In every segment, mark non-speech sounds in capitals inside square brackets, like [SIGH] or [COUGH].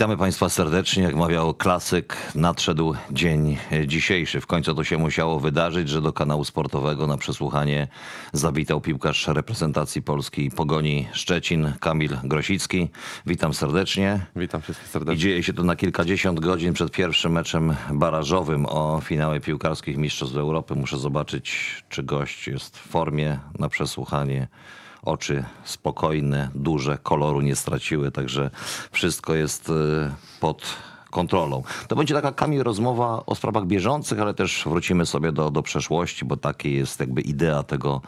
Witamy Państwa serdecznie. Jak mawiał klasyk, nadszedł dzień dzisiejszy. W końcu to się musiało wydarzyć, że do kanału sportowego na przesłuchanie zawitał piłkarz reprezentacji Polski Pogoni Szczecin, Kamil Grosicki. Witam serdecznie. Witam wszystkich serdecznie. I dzieje się to na kilkadziesiąt godzin przed pierwszym meczem barażowym o finały piłkarskich Mistrzostw Europy. Muszę zobaczyć, czy gość jest w formie na przesłuchanie. Oczy spokojne, duże, koloru nie straciły, także wszystko jest e, pod kontrolą. To będzie taka, Kamil, rozmowa o sprawach bieżących, ale też wrócimy sobie do, do przeszłości, bo taki jest jakby idea tego,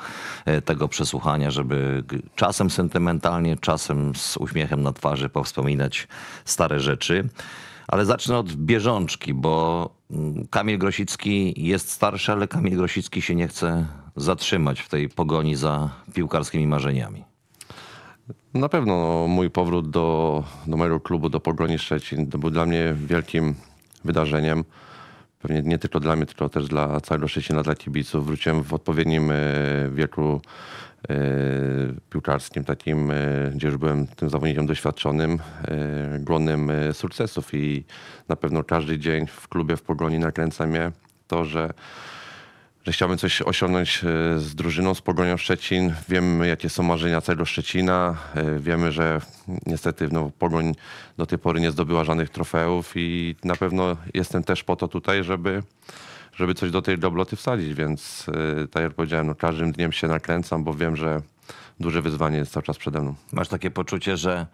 e, tego przesłuchania, żeby czasem sentymentalnie, czasem z uśmiechem na twarzy powspominać stare rzeczy ale zacznę od bieżączki, bo mm, Kamil Grosicki jest starszy, ale Kamil Grosicki się nie chce zatrzymać w tej pogoni za piłkarskimi marzeniami. Na pewno mój powrót do, do mojego klubu, do Pogoni Szczecin, to był dla mnie wielkim wydarzeniem. Pewnie nie tylko dla mnie, tylko też dla całego Szczecina, dla kibiców. Wróciłem w odpowiednim e, wieku E, piłkarskim, takim, e, gdzie już byłem tym zawodnikiem doświadczonym, e, gronem sukcesów i na pewno każdy dzień w klubie, w Pogoni nakręca mnie to, że że chciałbym coś osiągnąć z drużyną, z Pogonią Szczecin. Wiemy, jakie są marzenia całego Szczecina. Wiemy, że niestety no, Pogoń do tej pory nie zdobyła żadnych trofeów i na pewno jestem też po to tutaj, żeby żeby coś do tej dobloty wsadzić, więc y, tak jak powiedziałem, no każdym dniem się nakręcam, bo wiem, że duże wyzwanie jest cały czas przede mną. Masz takie poczucie, że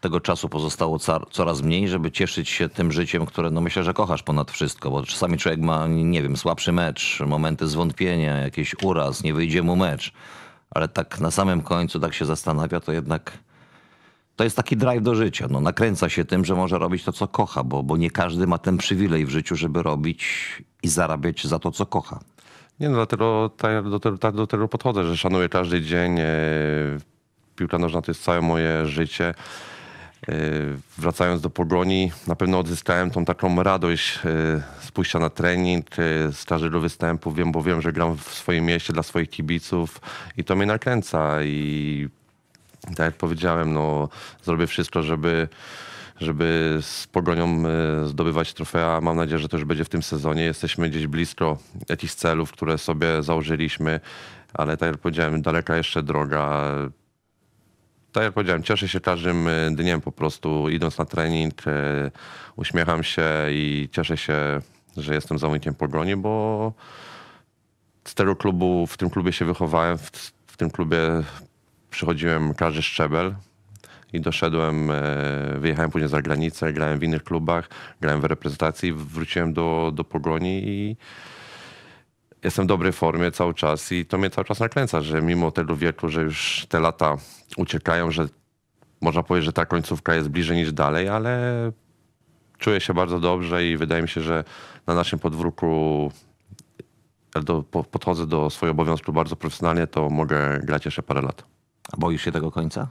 tego czasu pozostało coraz mniej, żeby cieszyć się tym życiem, które no myślę, że kochasz ponad wszystko, bo czasami człowiek ma, nie wiem, słabszy mecz, momenty zwątpienia, jakiś uraz, nie wyjdzie mu mecz, ale tak na samym końcu tak się zastanawia, to jednak to jest taki drive do życia. No, nakręca się tym, że może robić to, co kocha, bo, bo nie każdy ma ten przywilej w życiu, żeby robić i zarabiać za to, co kocha. Nie, no dlatego tak do, tak do tego podchodzę, że szanuję każdy dzień. E, piłka nożna to jest całe moje życie. E, wracając do Pogoni, na pewno odzyskałem tą taką radość z e, pójścia na trening, z każdego występu, wiem, bo wiem, że gram w swoim mieście dla swoich kibiców i to mnie nakręca i tak jak powiedziałem, no, zrobię wszystko, żeby żeby z Pogonią e, zdobywać trofea. Mam nadzieję, że to już będzie w tym sezonie. Jesteśmy gdzieś blisko jakichś celów, które sobie założyliśmy, ale tak jak powiedziałem, daleka jeszcze droga. Tak jak powiedziałem, cieszę się każdym e, dniem po prostu idąc na trening, e, uśmiecham się i cieszę się, że jestem zawodnikiem Pogoni, bo z tego klubu, w tym klubie się wychowałem, w tym klubie przychodziłem każdy szczebel i doszedłem, e, wyjechałem później za granicę, grałem w innych klubach, grałem w reprezentacji, wróciłem do, do Pogoni i jestem w dobrej formie cały czas i to mnie cały czas nakręca, że mimo tego wieku, że już te lata uciekają, że można powiedzieć, że ta końcówka jest bliżej niż dalej, ale czuję się bardzo dobrze i wydaje mi się, że na naszym podwórku e, do, podchodzę do swojego obowiązku bardzo profesjonalnie, to mogę grać jeszcze parę lat boisz się tego końca?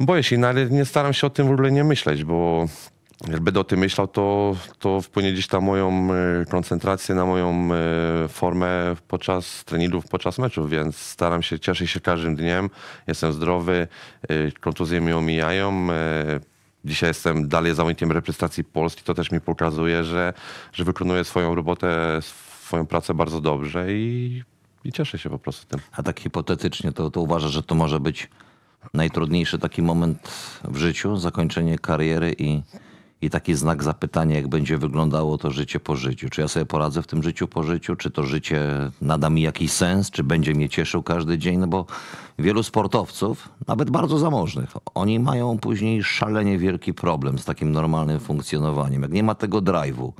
Boję się, no ale nie staram się o tym w ogóle nie myśleć, bo jak będę o tym myślał, to, to wpłynie gdzieś na moją e, koncentrację, na moją e, formę podczas treningów, podczas meczów, więc staram się, cieszę się każdym dniem, jestem zdrowy, e, kontuzje mi omijają, dzisiaj jestem dalej zawodnikiem reprezentacji Polski, to też mi pokazuje, że, że wykonuję swoją robotę, swoją pracę bardzo dobrze i i cieszę się po prostu tym. A tak hipotetycznie, to, to uważasz, że to może być najtrudniejszy taki moment w życiu, zakończenie kariery i, i taki znak zapytania, jak będzie wyglądało to życie po życiu. Czy ja sobie poradzę w tym życiu po życiu? Czy to życie nada mi jakiś sens? Czy będzie mnie cieszył każdy dzień? No bo wielu sportowców, nawet bardzo zamożnych, oni mają później szalenie wielki problem z takim normalnym funkcjonowaniem. Jak nie ma tego drive'u,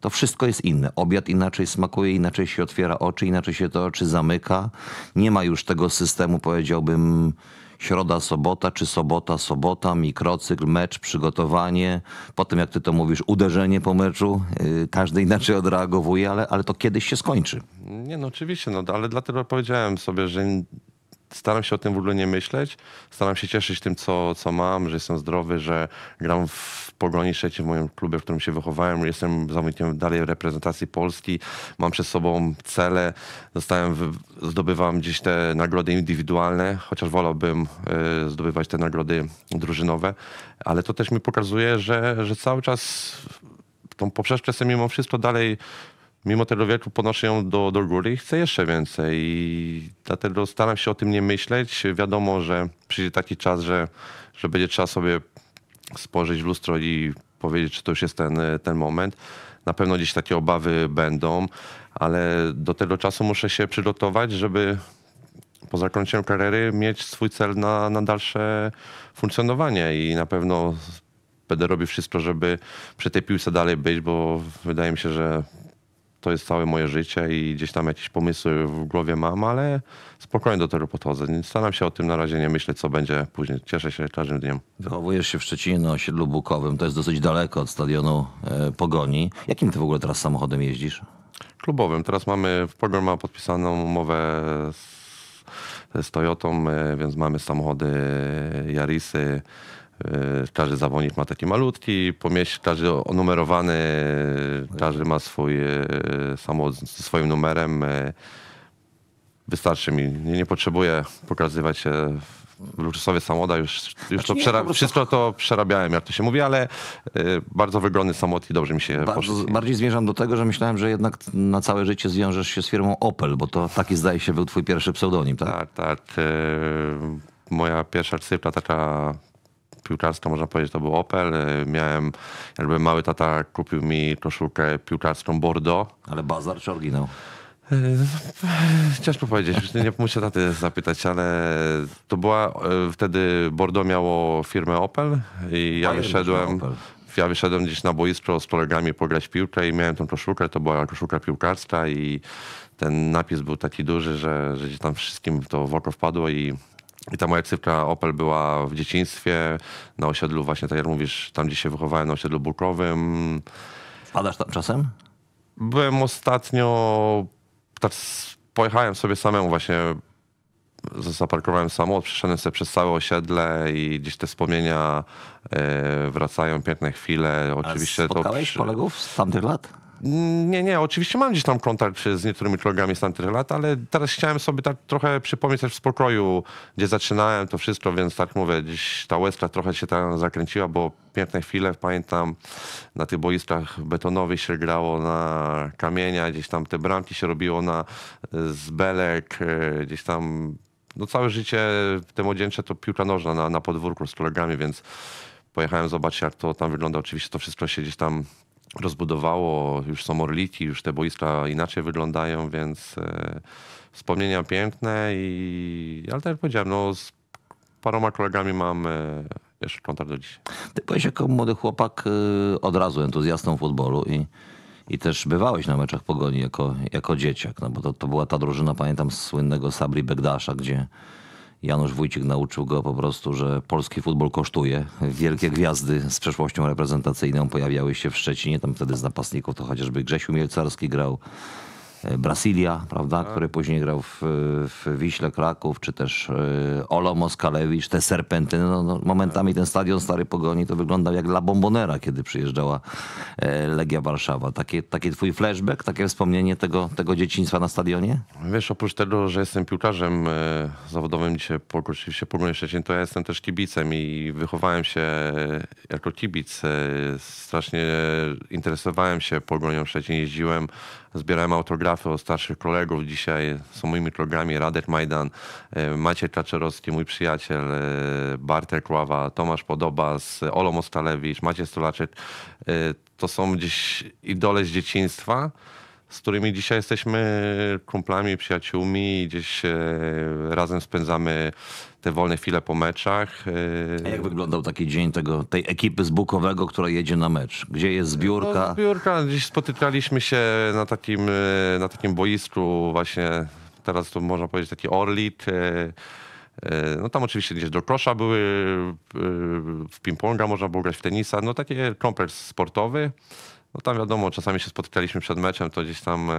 to wszystko jest inne. Obiad inaczej smakuje, inaczej się otwiera oczy, inaczej się to oczy zamyka. Nie ma już tego systemu, powiedziałbym, środa, sobota, czy sobota, sobota, mikrocykl, mecz, przygotowanie. Potem, jak ty to mówisz, uderzenie po meczu. Y, każdy inaczej odreagowuje, ale, ale to kiedyś się skończy. Nie, no oczywiście, no, ale dlatego powiedziałem sobie, że staram się o tym w ogóle nie myśleć. Staram się cieszyć tym, co, co mam, że jestem zdrowy, że gram w Pogoni Trzeciej, w moim klubie, w którym się wychowałem. Jestem zawodnikiem dalej reprezentacji Polski. Mam przed sobą cele. Dostałem, zdobywam gdzieś te nagrody indywidualne, chociaż wolałbym y, zdobywać te nagrody drużynowe. Ale to też mi pokazuje, że, że cały czas tą poprzeczkę sobie mimo wszystko dalej mimo tego wieku ponoszę ją do, do góry i chcę jeszcze więcej. I dlatego staram się o tym nie myśleć. Wiadomo, że przyjdzie taki czas, że, że będzie trzeba sobie spojrzeć w lustro i powiedzieć, czy to już jest ten, ten moment. Na pewno gdzieś takie obawy będą, ale do tego czasu muszę się przygotować, żeby po zakończeniu kariery mieć swój cel na, na dalsze funkcjonowanie i na pewno będę robił wszystko, żeby przy tej piłce dalej być, bo wydaje mi się, że to jest całe moje życie i gdzieś tam jakieś pomysły w głowie mam, ale spokojnie do tego podchodzę. Staram się o tym na razie nie myśleć, co będzie później. Cieszę się każdym dniem. Wychowujesz się w Szczecinie na osiedlu Bukowym. To jest dosyć daleko od stadionu e, Pogoni. Jakim ty w ogóle teraz samochodem jeździsz? Klubowym. Teraz mamy, w Pogoń ma podpisaną umowę z, z Toyotą, e, więc mamy samochody Yarisy, E, każdy zawodnik ma taki malutki pomieść, każdy onumerowany, każdy ma swój e, samochód ze swoim numerem. E, wystarczy mi, nie, nie potrzebuję pokazywać się w luksusowych samochodach, już, już to znaczy przera- wszystko to przerabiałem, jak to się mówi, ale bardzo wygodny samolot i dobrze mi się poszło. Bardziej zmierzam do tego, że myślałem, że jednak na całe życie zwiążesz się z firmą Opel, bo to taki zdaje się był twój pierwszy pseudonim, tak? Tak, tak. moja pierwsza cyfra taka piłkarską, można powiedzieć, to był Opel. Y, miałem, jakby mały tata kupił mi koszulkę piłkarską Bordeaux. Ale bazar czy oryginał? Y, ciężko powiedzieć, nie muszę taty zapytać, ale to była, y, wtedy Bordeaux miało firmę Opel i ja wyszedłem, ja wyszedłem gdzieś na boisko z kolegami pograć piłkę i miałem tą koszulkę, to była koszulka piłkarska i ten napis był taki duży, że, że gdzieś tam wszystkim to w oko wpadło i i ta moja cyfra Opel była w dzieciństwie, na osiedlu właśnie, tak jak mówisz, tam gdzie się wychowałem, na osiedlu Burkowym. Wpadasz tam czasem? Byłem ostatnio, tak pojechałem sobie samemu właśnie, zaparkowałem samochód, przeszedłem sobie przez całe osiedle i gdzieś te wspomnienia e, wracają, piękne chwile. Oczywiście A spotkałeś to... kolegów z tamtych lat? Nie, nie, oczywiście mam gdzieś tam kontakt z niektórymi kolegami z tamtych lat, ale teraz chciałem sobie tak trochę przypomnieć też w spokoju, gdzie zaczynałem to wszystko, więc tak mówię, gdzieś ta łezka trochę się tam zakręciła, bo piękne chwile, pamiętam, na tych boiskach betonowych się grało na kamienia, gdzieś tam te bramki się robiło na z belek, e, gdzieś tam, no całe życie te młodzieńcze to piłka nożna na, na podwórku z kolegami, więc pojechałem zobaczyć, jak to tam wygląda. Oczywiście to wszystko się gdzieś tam rozbudowało, już są orliki, już te boiska inaczej wyglądają, więc e, wspomnienia piękne i ale tak jak powiedziałem, no z paroma kolegami mam e, jeszcze kontakt do dzisiaj. Ty byłeś jako młody chłopak y, od razu entuzjastą futbolu i i też bywałeś na meczach Pogoni jako, jako dzieciak, no bo to, to była ta drużyna, pamiętam, z słynnego Sabri Begdasza, gdzie, Janusz Wójcik nauczył go po prostu, że polski futbol kosztuje. Wielkie gwiazdy z przeszłością reprezentacyjną pojawiały się w Szczecinie, tam wtedy z napastników to chociażby Grzesiu Mielcarski grał. Brasilia, prawda, tak. który później grał w, w Wiśle Kraków, czy też e, Olo Moskalewicz, te serpentyny. No, no, momentami ten stadion Stary Pogoni to wyglądał jak La Bombonera, kiedy przyjeżdżała e, Legia Warszawa. taki twój flashback, takie wspomnienie tego, tego dzieciństwa na stadionie? Wiesz, oprócz tego, że jestem piłkarzem e, zawodowym, dzisiaj pogłosił się Pogoni Szczecin, to ja jestem też kibicem i wychowałem się jako kibic. Strasznie interesowałem się Pogonią Szczecin, jeździłem zbierałem autografy od starszych kolegów. Dzisiaj są moimi kolegami Radek Majdan, e, Maciej Kaczerowski, mój przyjaciel, e, Bartek Ława, Tomasz Podobas, Olo Mostalewicz, Maciej Stulaczek. E, to są gdzieś idole z dzieciństwa, z którymi dzisiaj jesteśmy kumplami, przyjaciółmi. Gdzieś razem spędzamy te wolne chwile po meczach. Y, A jak wyglądał taki dzień tego, tej ekipy z Bukowego, która jedzie na mecz? Gdzie jest zbiórka? No, no zbiórka, gdzieś spotykaliśmy się na takim, y, na takim boisku właśnie, teraz to można powiedzieć taki orlit. Y, no tam oczywiście gdzieś do kosza były, w ping-ponga można było grać, w tenisa, no taki kompleks sportowy. No tam wiadomo, czasami się spotykaliśmy przed meczem, to gdzieś tam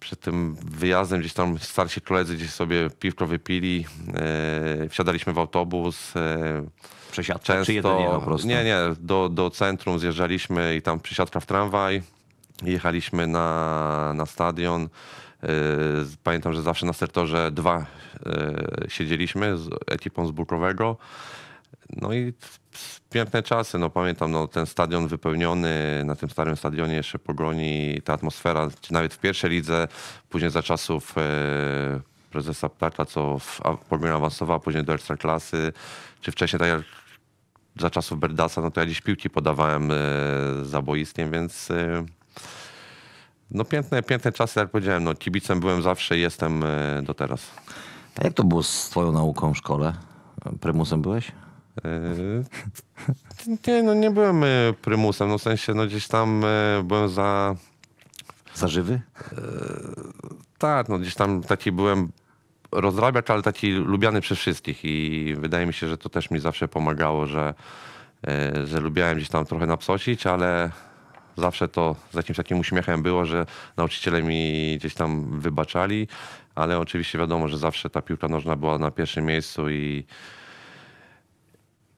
przed tym wyjazdem gdzieś tam starsi koledzy gdzieś sobie piwko wypili, e, wsiadaliśmy w autobus. Yy, Przesiadka często, czy po prostu? Nie, nie, do, do centrum zjeżdżaliśmy i tam przesiadka w tramwaj. Jechaliśmy na, na stadion. E, pamiętam, że zawsze na sertorze dwa siedzieliśmy z ekipą z Bukowego. No i piękne czasy, no pamiętam no, ten stadion wypełniony, na tym starym stadionie jeszcze pogoni ta atmosfera, nawet w pierwszej lidze, później za czasów e, prezesa Ptaka, co w, a, awansowała później do Ekstraklasy, czy wcześniej tak jak za czasów Berdasa, no to ja dziś piłki podawałem e, za boiskiem, więc e, no piękne, piękne czasy, jak powiedziałem, no kibicem byłem zawsze i jestem e, do teraz. A jak to było z twoją nauką w szkole? Prymusem byłeś? Yy, nie, no nie byłem e, prymusem, no w sensie, no gdzieś tam e, byłem za... Za żywy? E, tak, no gdzieś tam taki byłem rozrabiacz, ale taki lubiany przez wszystkich i wydaje mi się, że to też mi zawsze pomagało, że, że lubiałem gdzieś tam trochę napsocić, ale zawsze to z jakimś takim uśmiechem było, że nauczyciele mi gdzieś tam wybaczali, ale oczywiście wiadomo, że zawsze ta piłka nożna była na pierwszym miejscu i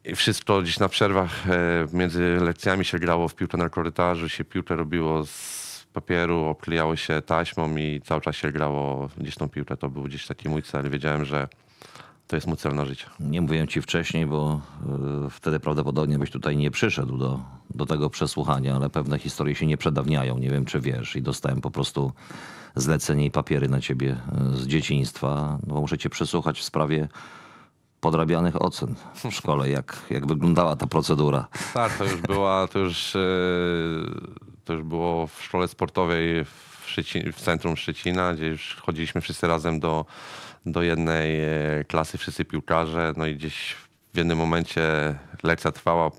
i wszystko gdzieś na przerwach e, między lekcjami się grało w piłkę na korytarzu, się piłkę robiło z papieru, obklejało się taśmą i cały czas się grało gdzieś tą piłkę. To był gdzieś taki mój cel. Wiedziałem, że to jest mój cel na życie. Nie mówiłem ci wcześniej, bo e, wtedy prawdopodobnie byś tutaj nie przyszedł do, do tego przesłuchania, ale pewne historie się nie przedawniają. Nie wiem, czy wiesz. I dostałem po prostu zlecenie i papiery na ciebie e, z dzieciństwa, bo no, muszę cię przesłuchać w sprawie podrabianych ocen w szkole, jak, jak wyglądała ta procedura. Tak, to już była, to już, e, to już było w szkole sportowej w, Szczecin, w centrum Szczecina, gdzie już chodziliśmy wszyscy razem do, do jednej e, klasy, wszyscy piłkarze, no i gdzieś w jednym momencie lekcja trwała,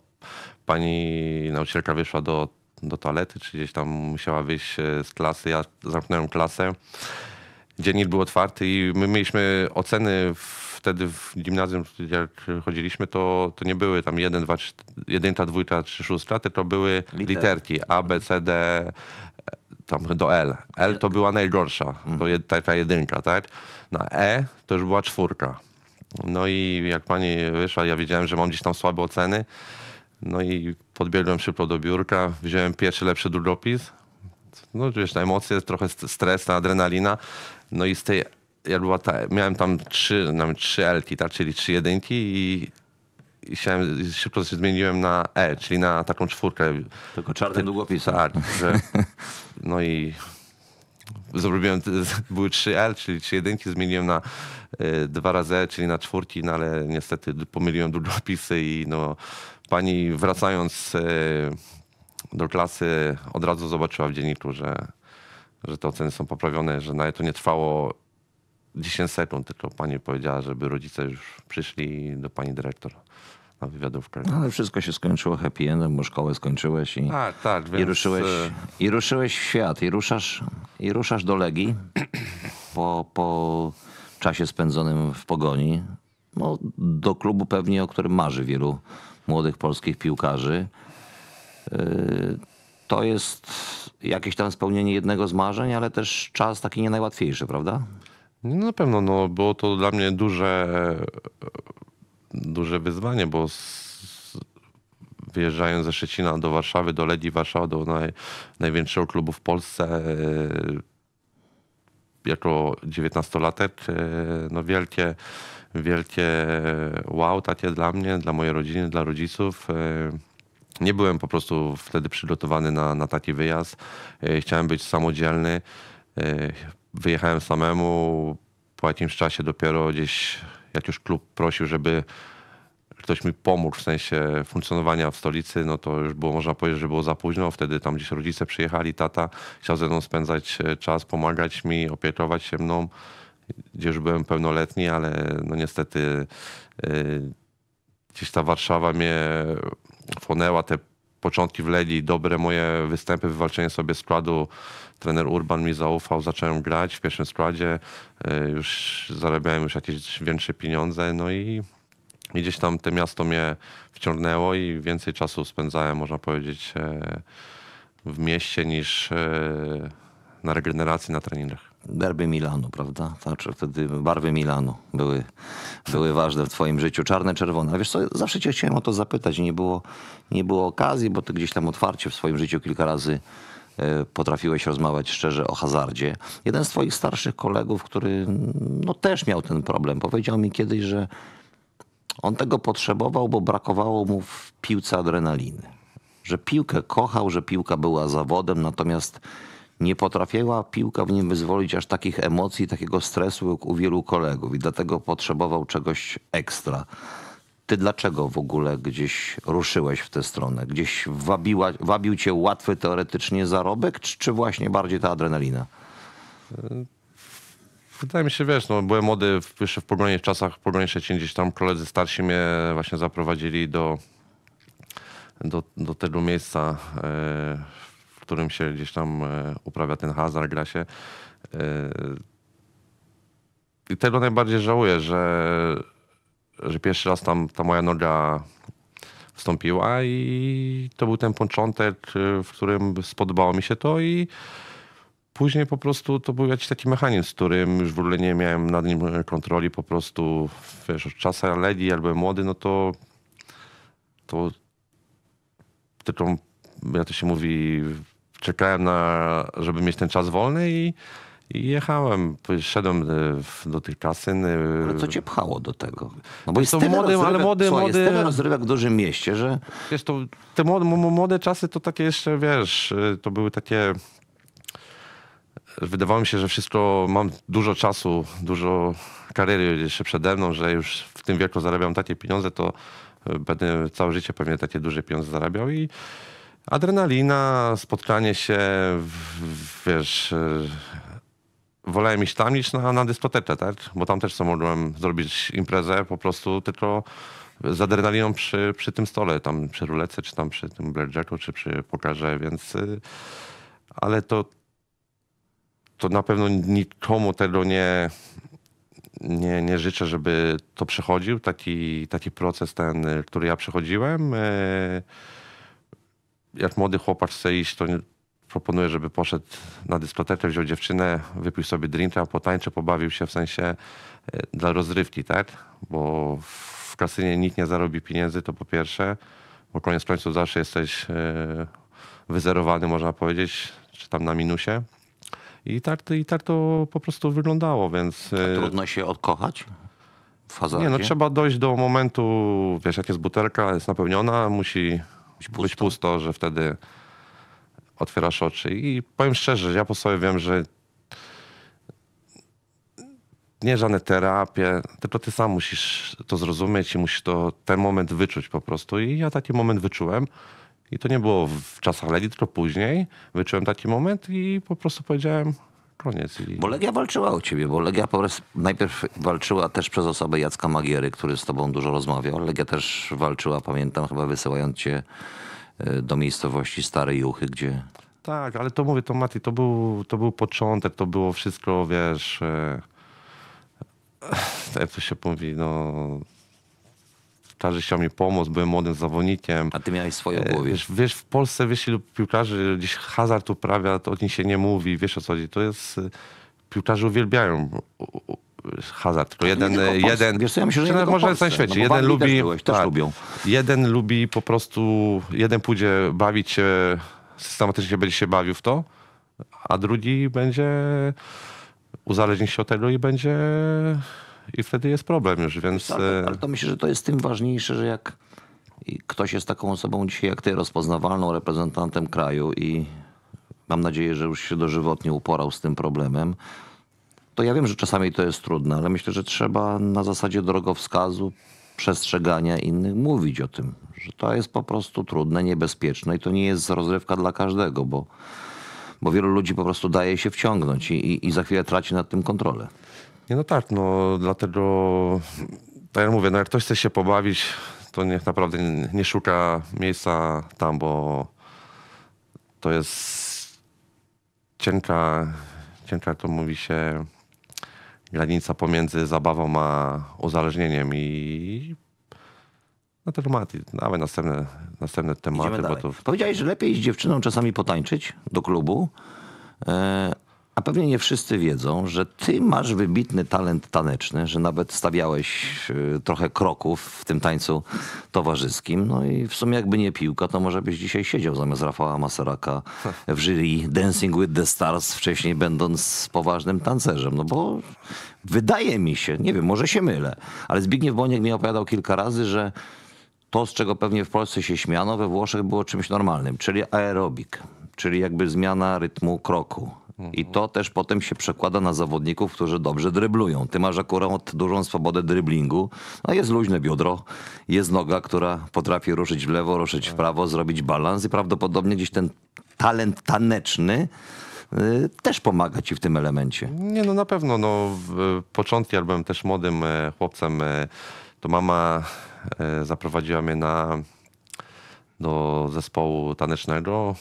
pani nauczycielka wyszła do, do toalety, czy gdzieś tam musiała wyjść e, z klasy, ja zamknąłem klasę, dziennik był otwarty i my mieliśmy oceny w wtedy w gimnazjum, jak chodziliśmy, to, to nie były tam 1, 2, 3, 1, 2, 3, 6, to były literki A, B, C, D, e, tam do L. L to była najgorsza, to mhm. jed, taka jedynka, tak? Na no, E to już była czwórka. No i jak pani wyszła, ja wiedziałem, że mam gdzieś tam słabe oceny. No i podbiegłem szybko do biurka, wziąłem pierwszy lepszy długopis. No wiesz, na emocje, trochę stres, na adrenalina. No i z tej ja była ta, miałem tam trzy, nawet trzy LT, tak, czyli trzy jedynki i, i szybko się zmieniłem na E, czyli na taką czwórkę. Tylko czarny długopis. Tak, że, no i zrobiłem, były trzy l czyli trzy jedynki, zmieniłem na y, dwa razy, E, czyli na czwórki, no ale niestety pomyliłem długopisy i no pani wracając y, do klasy od razu zobaczyła w dzienniku, że, że te oceny są poprawione, że nawet to nie trwało 10 sekund tylko pani powiedziała, żeby rodzice już przyszli do pani dyrektor na wywiadówkę. No, ale wszystko się skończyło happy endem, bo szkołę skończyłeś i, A, tak, tak więc... i, ruszyłeś, e- i ruszyłeś w świat, i ruszasz, i ruszasz do Legii [CLEARS THROAT] po, po czasie spędzonym w pogoni. No, do klubu pewnie, o którym marzy wielu młodych polskich piłkarzy. E, to jest jakieś tam spełnienie jednego z marzeń, ale też czas taki nie najłatwiejszy, prawda? No, na pewno, no, było to dla mnie duże, duże wyzwanie, bo z, wyjeżdżając ze Szczecina do Warszawy, do Legii Warszawa, do naj, największego klubu w Polsce, e, jako dziewiętnastolatek, e, no wielkie, wielkie wow takie dla mnie, dla mojej rodziny, dla rodziców. E, nie byłem po prostu wtedy przygotowany na, na taki wyjazd. Chciałem być samodzielny wyjechałem samemu. Po jakimś czasie dopiero gdzieś, jak już klub prosił, żeby ktoś mi pomógł w sensie funkcjonowania w stolicy, no to już było można powiedzieć, że było za późno. Wtedy tam gdzieś rodzice przyjechali, tata chciał ze mną spędzać e, czas, pomagać mi, opiekować się mną. Gdzie już byłem pełnoletni, ale no niestety yy, gdzieś ta Warszawa mnie wchłonęła, te początki w Leli, dobre moje występy, wywalczenie sobie składu. Trener Urban mi zaufał, zacząłem grać w pierwszym składzie, e, już zarabiałem już jakieś większe pieniądze, no i i gdzieś tam to miasto mnie wciągnęło i więcej czasu spędzałem, można powiedzieć, e, w mieście niż e, na regeneracji, na treningach derby Milanu, prawda? Znaczy wtedy barwy Milanu były, były ważne w twoim życiu. Czarne, czerwone. A wiesz co, zawsze cię chciałem o to zapytać. Nie było, nie było okazji, bo ty gdzieś tam otwarcie w swoim życiu kilka razy e, potrafiłeś rozmawiać szczerze o hazardzie. Jeden z twoich starszych kolegów, który no, też miał ten problem, powiedział mi kiedyś, że on tego potrzebował, bo brakowało mu w piłce adrenaliny. Że piłkę kochał, że piłka była zawodem, natomiast nie potrafiła piłka w nim wyzwolić aż takich emocji, takiego stresu jak u wielu kolegów i dlatego potrzebował czegoś ekstra. Ty dlaczego w ogóle gdzieś ruszyłeś w tę stronę? Gdzieś wabiła, wabił cię łatwy teoretycznie zarobek, czy, czy właśnie bardziej ta adrenalina? E, wydaje mi się, wiesz, no, byłem młody jeszcze w pobraniach czasach, w pobraniu Szczecin, gdzieś tam koledzy starsi mnie właśnie zaprowadzili do, do, do tego miejsca, e, którym się gdzieś tam e, uprawia ten hazard, gra się. E, I tego najbardziej żałuję, że, że pierwszy raz tam ta moja noga wstąpiła i to był ten początek, e, w którym spodobało mi się to i później po prostu to był jakiś taki mechanizm, z którym już w ogóle nie miałem nad nim kontroli, po prostu wiesz, od czasu ledi, jak byłem młody, no to to tylko, jak to się mówi, czekałem na, żeby mieć ten czas wolny i, i jechałem, szedłem e, do tych kasyn. E, ale co cię pchało do tego? No bo jest to młody, ale młody, słuchaj, młody... jest rozrywek w dużym mieście, że... Wiesz, to, te młode, młode czasy to takie jeszcze, wiesz, e, to były takie... Wydawało mi się, że wszystko, mam dużo czasu, dużo kariery jeszcze przede mną, że już w tym wieku zarabiam takie pieniądze, to będę całe życie pewnie takie duże pieniądze zarabiał i Adrenalina, spotkanie się, w, wiesz, e, wolałem iść tam niż na, na dyskotekę, tak? Bo tam też co mogłem zrobić imprezę po prostu tylko z adrenaliną przy, przy tym stole, tam przy rulece, czy tam przy tym blackjacku, czy przy pokarze, więc... E, ale to, to na pewno nikomu tego nie, nie, nie życzę, żeby to przechodził, taki, taki proces ten, który ja przechodziłem. Yy, jak młody chłopak chce iść, to proponuję, żeby poszedł na dyskotekę, wziął dziewczynę, wypił sobie drinka, potańczy, pobawił się w sensie e, dla rozrywki, tak? Bo w kasynie nikt nie zarobi pieniędzy, to po pierwsze, bo koniec końców zawsze jesteś e, wyzerowany, można powiedzieć, czy tam na minusie. I tak, I tak to po prostu wyglądało, więc... A e, trudno się odkochać? W hazardzie? Nie, no trzeba dojść do momentu, wiesz, jak jest butelka, jest napełniona, musi pusto. być pusto, że wtedy otwierasz oczy. I powiem szczerze, ja po sobie wiem, że nie żadne terapie, tylko ty sam musisz to zrozumieć i musisz to, ten moment wyczuć po prostu. I ja taki moment wyczułem. I to nie było w czasach legi, tylko później. Wyczułem taki moment i po prostu powiedziałem, Koniec. I... Bo Legia walczyła o ciebie, bo Legia po raz, najpierw walczyła też przez osobę Jacka Magiery, który z tobą dużo rozmawiał. Legia też walczyła, pamiętam, chyba wysyłając cię e, do miejscowości Starej Juchy, gdzie... Tak, ale to mówię, to Mati, to był, to był początek, to było wszystko, wiesz... E, [LAUGHS] jak to się mówi, no piłkarzy chciał mi pomóc, byłem młodym zawodnikiem. A ty miałeś swoje głowie. E, wiesz, wiesz, w Polsce, wiesz, ilu piłkarzy gdzieś hazard uprawia, to o nich się nie mówi, wiesz o co chodzi. To jest... E, piłkarze uwielbiają hazard. Tylko jeden, jeden, wiesz co, ja myślę, że nie może na całym świecie. No jeden lubi, byłeś, tak, jeden lubi po prostu, jeden pójdzie bawić się, systematycznie będzie się bawił w to, a drugi będzie uzależnić się od tego i będzie i wtedy jest problem już, więc... Tak, ale, e, ale to myślę, że to jest tym ważniejsze, że jak ktoś jest taką osobą dzisiaj jak ty, rozpoznawalną reprezentantem kraju i mam nadzieję, że już się dożywotnie uporał z tym problemem, to ja wiem, że czasami to jest trudne, ale myślę, że trzeba na zasadzie drogowskazu przestrzegania innych mówić o tym, że to jest po prostu trudne, niebezpieczne i to nie jest rozrywka dla każdego, bo, bo wielu ludzi po prostu daje się wciągnąć i, i, i za chwilę traci nad tym kontrolę. Nie, no tak, no dlatego, tak jak mówię, no jak ktoś chce się pobawić, to niech naprawdę nie szuka miejsca tam, bo to jest cienka, cienka to mówi się granica pomiędzy zabawą a uzależnieniem i no temat, tematy, nawet następne, następne tematy. Bo to... Powiedziałeś, że lepiej z dziewczyną czasami potańczyć do klubu, e, a pewnie nie wszyscy wiedzą, że ty masz wybitny talent taneczny, że nawet stawiałeś y, trochę kroków w tym tańcu towarzyskim. No i w sumie jakby nie piłka, to może byś dzisiaj siedział zamiast Rafała Maseraka w jury Dancing with the Stars, wcześniej będąc poważnym tancerzem. No bo wydaje mi się, nie wiem, może się mylę, ale Zbigniew Boniek mi opowiadał kilka razy, że to, z czego pewnie w Polsce się śmiano, we Włoszech było czymś normalnym, czyli aerobik, czyli jakby zmiana rytmu kroku i to też potem się przekłada na zawodników, którzy dobrze dryblują. Ty masz akurat dużą swobodę dryblingu, a no, jest luźne biodro, jest noga, która potrafi ruszyć w lewo, ruszyć w prawo, zrobić balans i prawdopodobnie gdzieś ten talent taneczny y, też pomaga ci w tym elemencie. Nie, no na pewno. No, w początki, jak byłem też młodym e, chłopcem, e, to mama e, zaprowadziła mnie na do zespołu tanecznego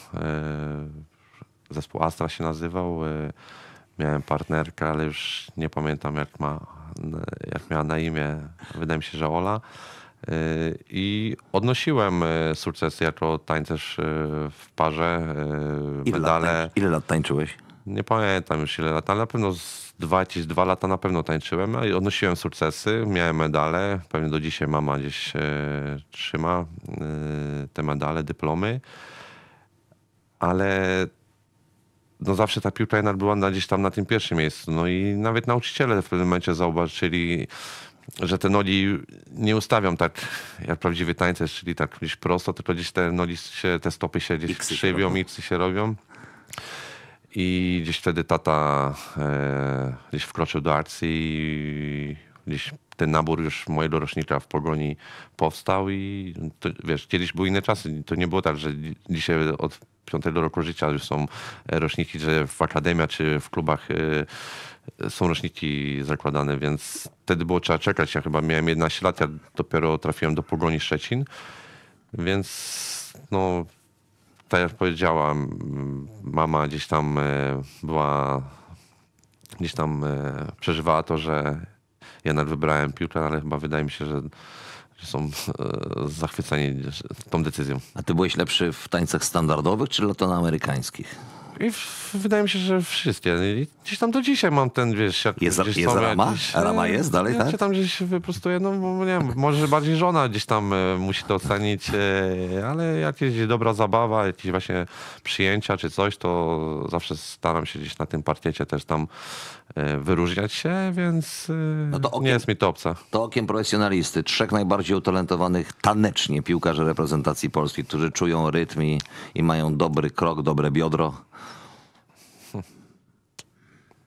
zespół Astra się nazywał. Y, miałem partnerkę, ale już nie pamiętam jak, ma, jak miała na imię. Wydaje mi się, że Ola. Y, I odnosiłem y, sukces jako tańcerz w parze. Ile medale. Lat ile lat tańczyłeś? Nie pamiętam już ile lat, ale na pewno z dwa, dwa lata na pewno tańczyłem i odnosiłem sukcesy, miałem medale. Pewnie do dzisiaj mama gdzieś trzyma te medale, dyplomy. Ale no zawsze ta piłka jednak była na, gdzieś tam na tym pierwszym miejscu. No i nawet nauczyciele w pewnym momencie zauważyli, że te nogi nie ustawiam tak jak prawdziwy tańce, czyli tak gdzieś prosto, tylko gdzieś te nogi, się, te stopy się gdzieś iksy krzywią, iksy się robią. I gdzieś wtedy tata e, gdzieś wkroczył do akcji i gdzieś ten nabór już mojego rocznika w Pogoni powstał i to, wiesz, kiedyś były inne czasy. To nie było tak, że dzisiaj od piątego roku życia już są e, roczniki, że w akademia czy w klubach e, e, są roczniki zakładane, więc wtedy było trzeba czekać. Ja chyba miałem 11 lat, ja dopiero trafiłem do Pogoni Szczecin, więc no tak jak powiedziałam, mama gdzieś tam była, gdzieś tam przeżywała to, że ja nawet wybrałem piłkę, ale chyba wydaje mi się, że są e, zachwyceni tą decyzją. A ty byłeś lepszy w tańcach standardowych czy latynoamerykańskich? I w, wydaje mi się, że wszystkie. I gdzieś tam do dzisiaj mam ten, wiesz... Jak jest gdzieś jest rama? Gdzieś, rama e, jest dalej, tak? Czy tam gdzieś wyprostuje, no nie wiem, może bardziej żona gdzieś tam e, musi to ocenić, e, ale jakieś dobra zabawa, jakieś właśnie przyjęcia czy coś, to zawsze staram się gdzieś na tym parkiecie też tam wyróżniać się, więc no okiem, nie jest mi to obca. To okiem profesjonalisty, trzech najbardziej utalentowanych tanecznie piłkarzy reprezentacji polskiej, którzy czują rytm i, i mają dobry krok, dobre biodro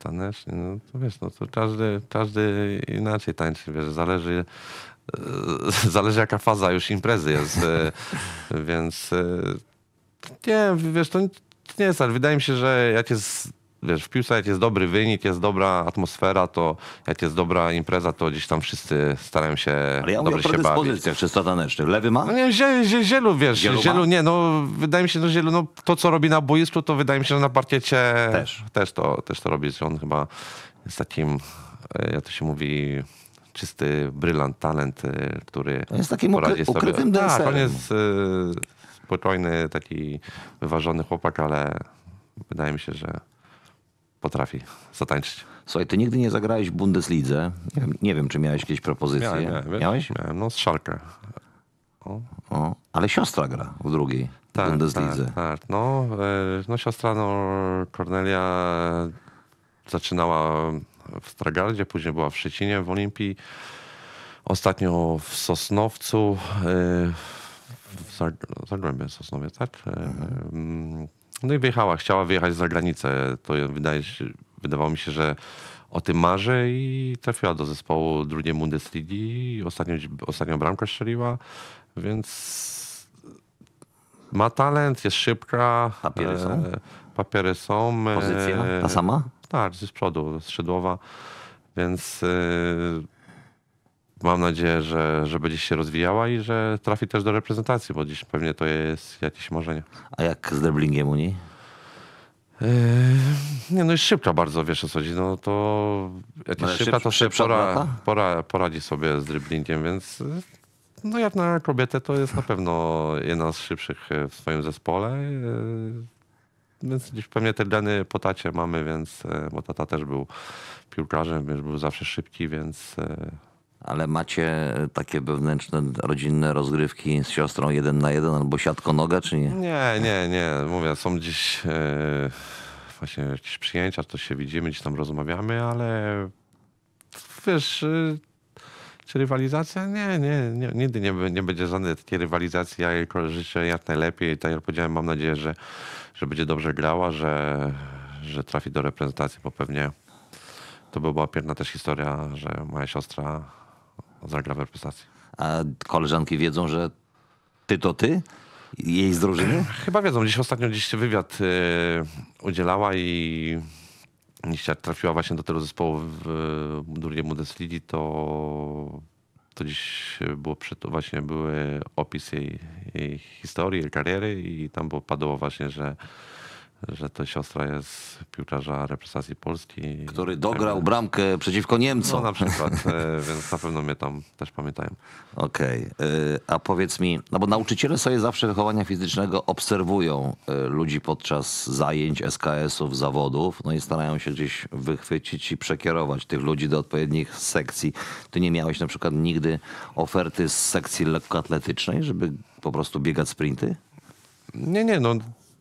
taneczny, no to wiesz, no to każdy, każdy inaczej tańczy, wiesz, zależy e, [LAUGHS] zależy jaka faza już imprezy jest, e, więc e, nie, wiesz, to nie jest ale tak. Wydaje mi się, że jak jest wiesz, w piłce jak jest dobry wynik, jest dobra atmosfera, to jak jest dobra impreza, to gdzieś tam wszyscy starają się Ale ja dobrze mówię o predyspozycjach czysto tanecznych. Lewy ma? No nie, zie, zie, Zielu, wiesz, Zielu, zielu nie, no wydaje mi się, że no, Zielu, no to co robi na boisku, to wydaje mi się, że na parkiecie też, też, to, też to robi. On chyba jest takim, e, jak to się mówi czysty brylant, talent, e, który on jest takim ukry ukrytym sobie. Tak, on jest y, spokojny, taki wyważony chłopak, ale wydaje mi się, że potrafi zatańczyć. Słuchaj, ty nigdy nie zagrałeś w Bundeslidze. Nie wiem, czy miałeś jakieś propozycje. Miałem, miałeś? Miałem, no strzalkę. O. o. ale siostra gra w drugiej tak, tak Bundeslidze. Tak, tak. No, e, no siostra no, Cornelia zaczynała w Stragardzie, później była w Szczecinie w Olimpii. Ostatnio w Sosnowcu, e, w Zagłębie Sosnowie, tak? E, mhm. Mm, no i wyjechała, chciała wyjechać za granicę. To wydaje się, wydawało mi się, że o tym marzy i trafiła do zespołu drugiej Bundesligi. Ostatnią, bramkę strzeliła, więc ma talent, jest szybka. Papiery e, są? papiery są. E, Pozycja? Ta sama? Tak, z przodu, skrzydłowa. Więc... E, mam nadzieję, że, że będzie się rozwijała i że trafi też do reprezentacji, bo dziś pewnie to jest jakieś marzenie. A jak z driblingiem u niej? Yy, nie, no jest szybka bardzo, wiesz o co chodzi. No to jak jest szybka, to się pora, pora, poradzi sobie z driblingiem, więc yy, no jak na kobietę to jest na pewno jedna z szybszych yy, w swoim zespole. Więc gdzieś pewnie te dany po tacie mamy, więc, bo tata też był piłkarzem, więc był zawsze szybki, więc ale macie e, takie wewnętrzne, rodzinne rozgrywki z siostrą jeden na jeden albo siatko noga, czy nie? Nie, nie, nie. Mówię, są gdzieś yy, właśnie jakieś przyjęcia, to się widzimy, gdzieś tam rozmawiamy, ale wiesz... Yy, czy rywalizacja? Nie, nie, nie nigdy nie, nie będzie żadnej takiej rywalizacji. Ja jej życzę jak najlepiej. Tak jak powiedziałem, mam nadzieję, że, że będzie dobrze grała, że, że trafi do reprezentacji, bo pewnie to by była piękna też historia, że moja siostra zagra w reprezentacji. A koleżanki wiedzą, że ty to ty? Jej z drużyny? [CLEARS THROAT] Chyba wiedzą. Dziś ostatnio gdzieś wywiad yy, udzielała i jeśli trafiła właśnie do tego zespołu w drugiej mudeslidi. to, to dziś było przed, właśnie były opis jej, jej historii, jej kariery i tam było, padło właśnie, że że to siostra jest piłkarza reprezentacji Polski. Który dograł bramkę przeciwko Niemcom. No na przykład, e, więc na pewno mnie tam też pamiętają. Okej, okay. E, a powiedz mi, no bo nauczyciele sobie zawsze wychowania fizycznego obserwują e, ludzi podczas zajęć, SKS-ów, zawodów, no i starają się gdzieś wychwycić i przekierować tych ludzi do odpowiednich sekcji. Ty nie miałeś na przykład nigdy oferty z sekcji lekkoatletycznej, żeby po prostu biegać sprinty? Nie, nie, no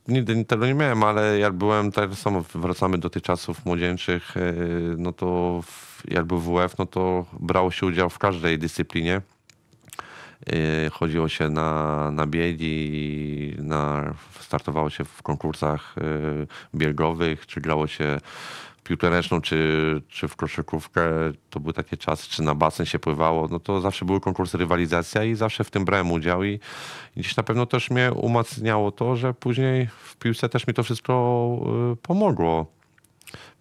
nigdy tego nie miałem, ale jak byłem, tak samo wracamy do tych czasów młodzieńczych, e, no to jak był WF, no to brało się udział w każdej dyscyplinie. E, chodziło się na, na biegi, na, startowało się w konkursach e, biegowych, czy grało się piłkę ręczną, czy, czy w koszykówkę, to były takie czasy, czy na basen się pływało, no to zawsze były konkursy, rywalizacja i zawsze w tym brałem udział i, gdzieś na pewno też mnie umacniało to, że później w piłce też mi to wszystko y, pomogło.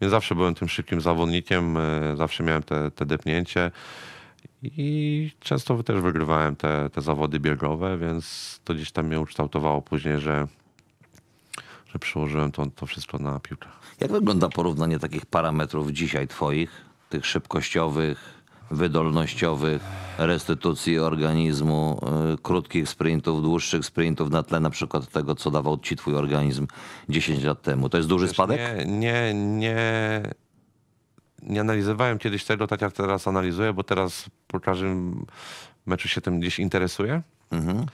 Więc zawsze byłem tym szybkim zawodnikiem, y, zawsze miałem te, te depnięcie i często też wygrywałem te, te zawody biegowe, więc to gdzieś tam mnie ukształtowało później, że, że przełożyłem to, to wszystko na piłkę. Jak wygląda porównanie takich parametrów dzisiaj twoich, tych szybkościowych, wydolnościowych, restytucji organizmu, y, krótkich sprintów, dłuższych sprintów na tle na przykład tego, co dawał ci twój organizm 10 lat temu. To jest duży Wiesz, spadek? Nie, nie, nie, nie analizowałem kiedyś tego tak jak teraz analizuję, bo teraz po każdym meczu się tym gdzieś interesuję. Mhm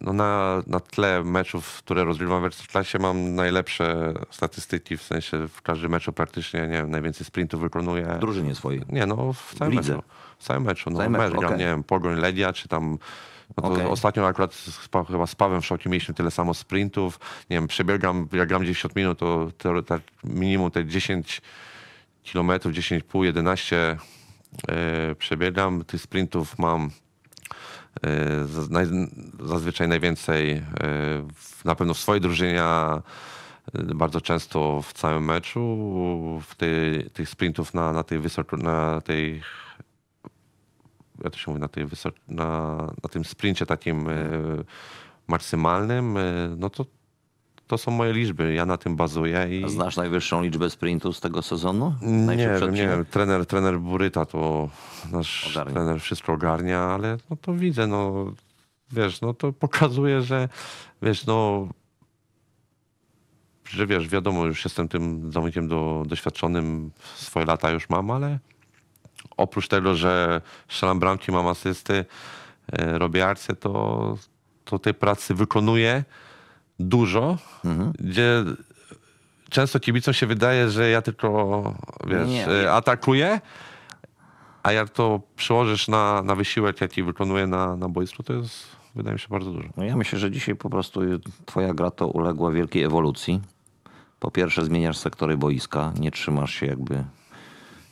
no na, na tle meczów, które rozgrywam w klasie, mam najlepsze statystyki, w sensie w każdym meczu praktycznie, nie wiem, najwięcej sprintów wykonuję. W drużynie swojej? Nie, no w całym w meczu. W całym meczu. No, całym mecz, mecz okay. gram, nie wiem, Pogoń, ledia czy tam... No okay. Ostatnio akurat z, chyba z Pawem w szoku mieliśmy tyle samo sprintów. Nie wiem, przebiegam, jak gram 90 minut, to, to, to tak minimum te 10 kilometrów, 10,5, 11 yy, przebiegam. Tych sprintów mam Yy, zazwyczaj najwięcej yy, na pewno w swojej drużynie, a yy, bardzo często w całym meczu, w tych sprintów na, na tej wysoko, na tej ja to się mówi, na, tej wysok, na, na tym sprincie takim maksymalnym, no to to są moje liczby, ja na tym bazuję. I... Znasz najwyższą liczbę sprintu z tego sezonu? Nie, nie wiem, trener, trener Buryta to nasz ogarnia. trener wszystko ogarnia, ale no to widzę, no wiesz, no to pokazuje, że wiesz, no że wiesz, wiadomo, już jestem tym zamykiem do, doświadczonym, swoje lata już mam, ale oprócz tego, że strzelam bramki, mam asysty, e, robię Arce, to, to tej pracy wykonuję, dużo, mhm. gdzie często kibicom się wydaje, że ja tylko wiesz, e, atakuję, a jak to przełożysz na, na wysiłek, jaki wykonuję na, na boisku, to jest wydaje mi się bardzo dużo. No ja myślę, że dzisiaj po prostu twoja gra to uległa wielkiej ewolucji. Po pierwsze zmieniasz sektory boiska, nie trzymasz się jakby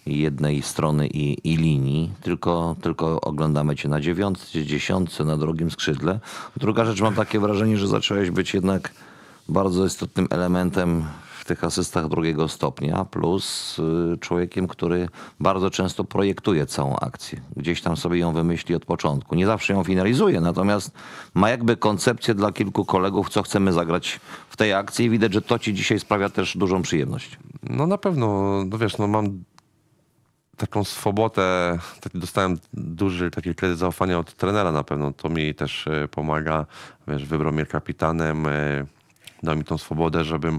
jednej strony i, i linii, tylko, tylko oglądamy cię na dziewiątce, dziesiątce, na drugim skrzydle. Druga rzecz, mam takie wrażenie, że zacząłeś być jednak bardzo istotnym elementem w tych asystach drugiego stopnia, plus y, człowiekiem, który bardzo często projektuje całą akcję. Gdzieś tam sobie ją wymyśli od początku. Nie zawsze ją finalizuje, natomiast ma jakby koncepcję dla kilku kolegów, co chcemy zagrać w tej akcji i widać, że to ci dzisiaj sprawia też dużą przyjemność. No na pewno, no wiesz, no mam taką swobodę, tak, dostałem duży taki kredyt zaufania od trenera na pewno, to mi też e, pomaga, wiesz, wybrał mnie kapitanem, e, dał mi tą swobodę, żebym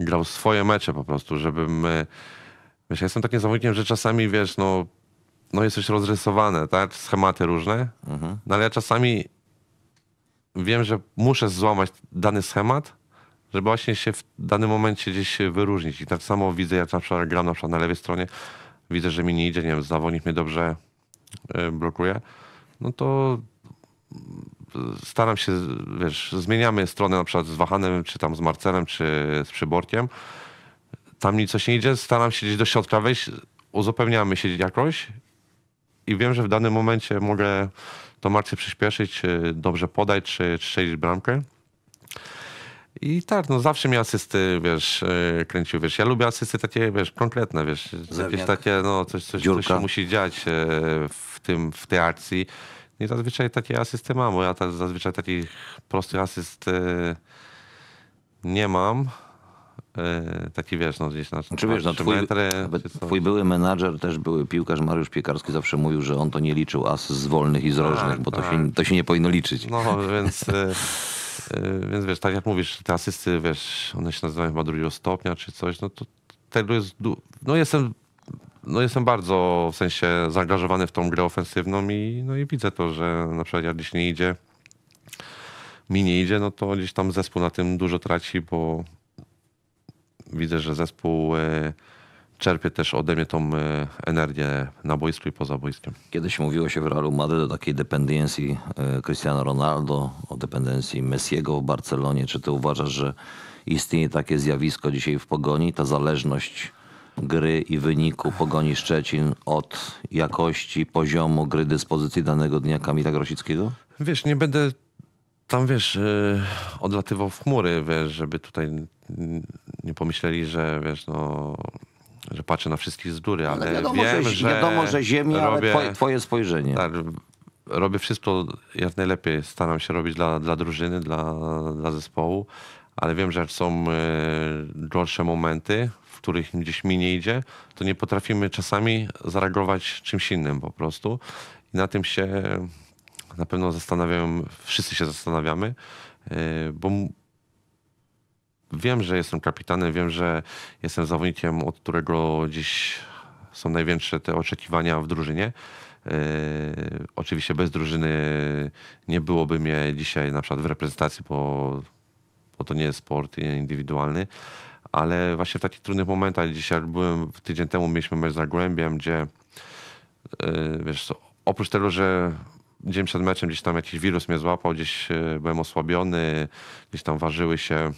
grał swoje mecze po prostu, żebym, e, wiesz, ja jestem takim zawodnikiem, że czasami, wiesz, no, no jest coś rozrysowane, tak, schematy różne, mhm. no ale ja czasami wiem, że muszę złamać dany schemat, żeby właśnie się w danym momencie gdzieś wyróżnić i tak samo widzę, jak na przykład gram na, przykład na lewej stronie, widzę, że mi nie idzie, nie wiem, zawodnik mnie dobrze y, blokuje, no to y, staram się, wiesz, zmieniamy stronę na przykład z Wahanem, czy tam z Marcelem, czy z Przyborkiem. Tam mi coś nie idzie, staram się gdzieś do środka wejść, uzupełniamy się jakoś i wiem, że w danym momencie mogę to Marcie przyspieszyć, dobrze podać, czy strzelić bramkę. I tak, no zawsze mi asysty, wiesz, e, kręcił, wiesz, ja lubię asysty takie, wiesz, konkretne, wiesz, jakieś takie, no coś, coś, coś się musi dziać e, w, tym, w tej akcji. No I zazwyczaj takie asysty mam, bo ja ta, zazwyczaj takich prostych asyst e, nie mam. Taki wiesz, no gdzieś na Czy znaczy, wiesz, no twój, metry, twój były menadżer, też były piłkarz Mariusz Piekarski zawsze mówił, że on to nie liczył as z wolnych i z tak, rożnych, tak, bo to, się, tak. to się nie powinno liczyć. No więc [LAUGHS] Y, więc wiesz, tak jak mówisz, te asysty, wiesz, one się nazywają chyba drugiego stopnia czy coś, no to tego jest... No jestem, no jestem bardzo w sensie zaangażowany w tą grę ofensywną i, no i widzę to, że na przykład jak gdzieś nie idzie, mi nie idzie, no to gdzieś tam zespół na tym dużo traci, bo widzę, że zespół... Y, czerpie też ode mnie tą e, energię na boisku i poza boiskiem. Kiedyś mówiło się w Realu Madryt o takiej dependencji e, Cristiano Ronaldo, o dependencji Messiego w Barcelonie. Czy ty uważasz, że istnieje takie zjawisko dzisiaj w Pogoni, ta zależność gry i wyniku Pogoni Szczecin od jakości, poziomu gry, dyspozycji danego dnia Kamila Grosickiego? Wiesz, nie będę tam, wiesz, e, odlatywał w chmury, wiesz, żeby tutaj nie pomyśleli, że wiesz, no, że patrzę na wszystkich z góry, ale, no ale wiadomo, wiem, że, że wiadomo, że ziemia, robię, ale twoje, twoje spojrzenie. Tak, robię wszystko jak najlepiej, staram się robić dla, dla drużyny, dla, dla zespołu, ale wiem, że są y, gorsze momenty, w których gdzieś mi nie idzie, to nie potrafimy czasami zareagować czymś innym po prostu. I na tym się na pewno zastanawiam, wszyscy się zastanawiamy, y, bo wiem, że jestem kapitanem, wiem, że jestem zawodnikiem, od którego dziś są największe te oczekiwania w drużynie. E, oczywiście bez drużyny nie byłoby mnie dzisiaj na przykład w reprezentacji, bo, bo to nie jest sport indywidualny, ale właśnie w takich trudnych momentach, dzisiaj byłem, tydzień temu mieliśmy mecz z Zagłębiem, gdzie e, wiesz, oprócz tego, że dzień przed meczem gdzieś tam jakiś wirus mnie złapał, gdzieś e, byłem osłabiony, gdzieś tam ważyły się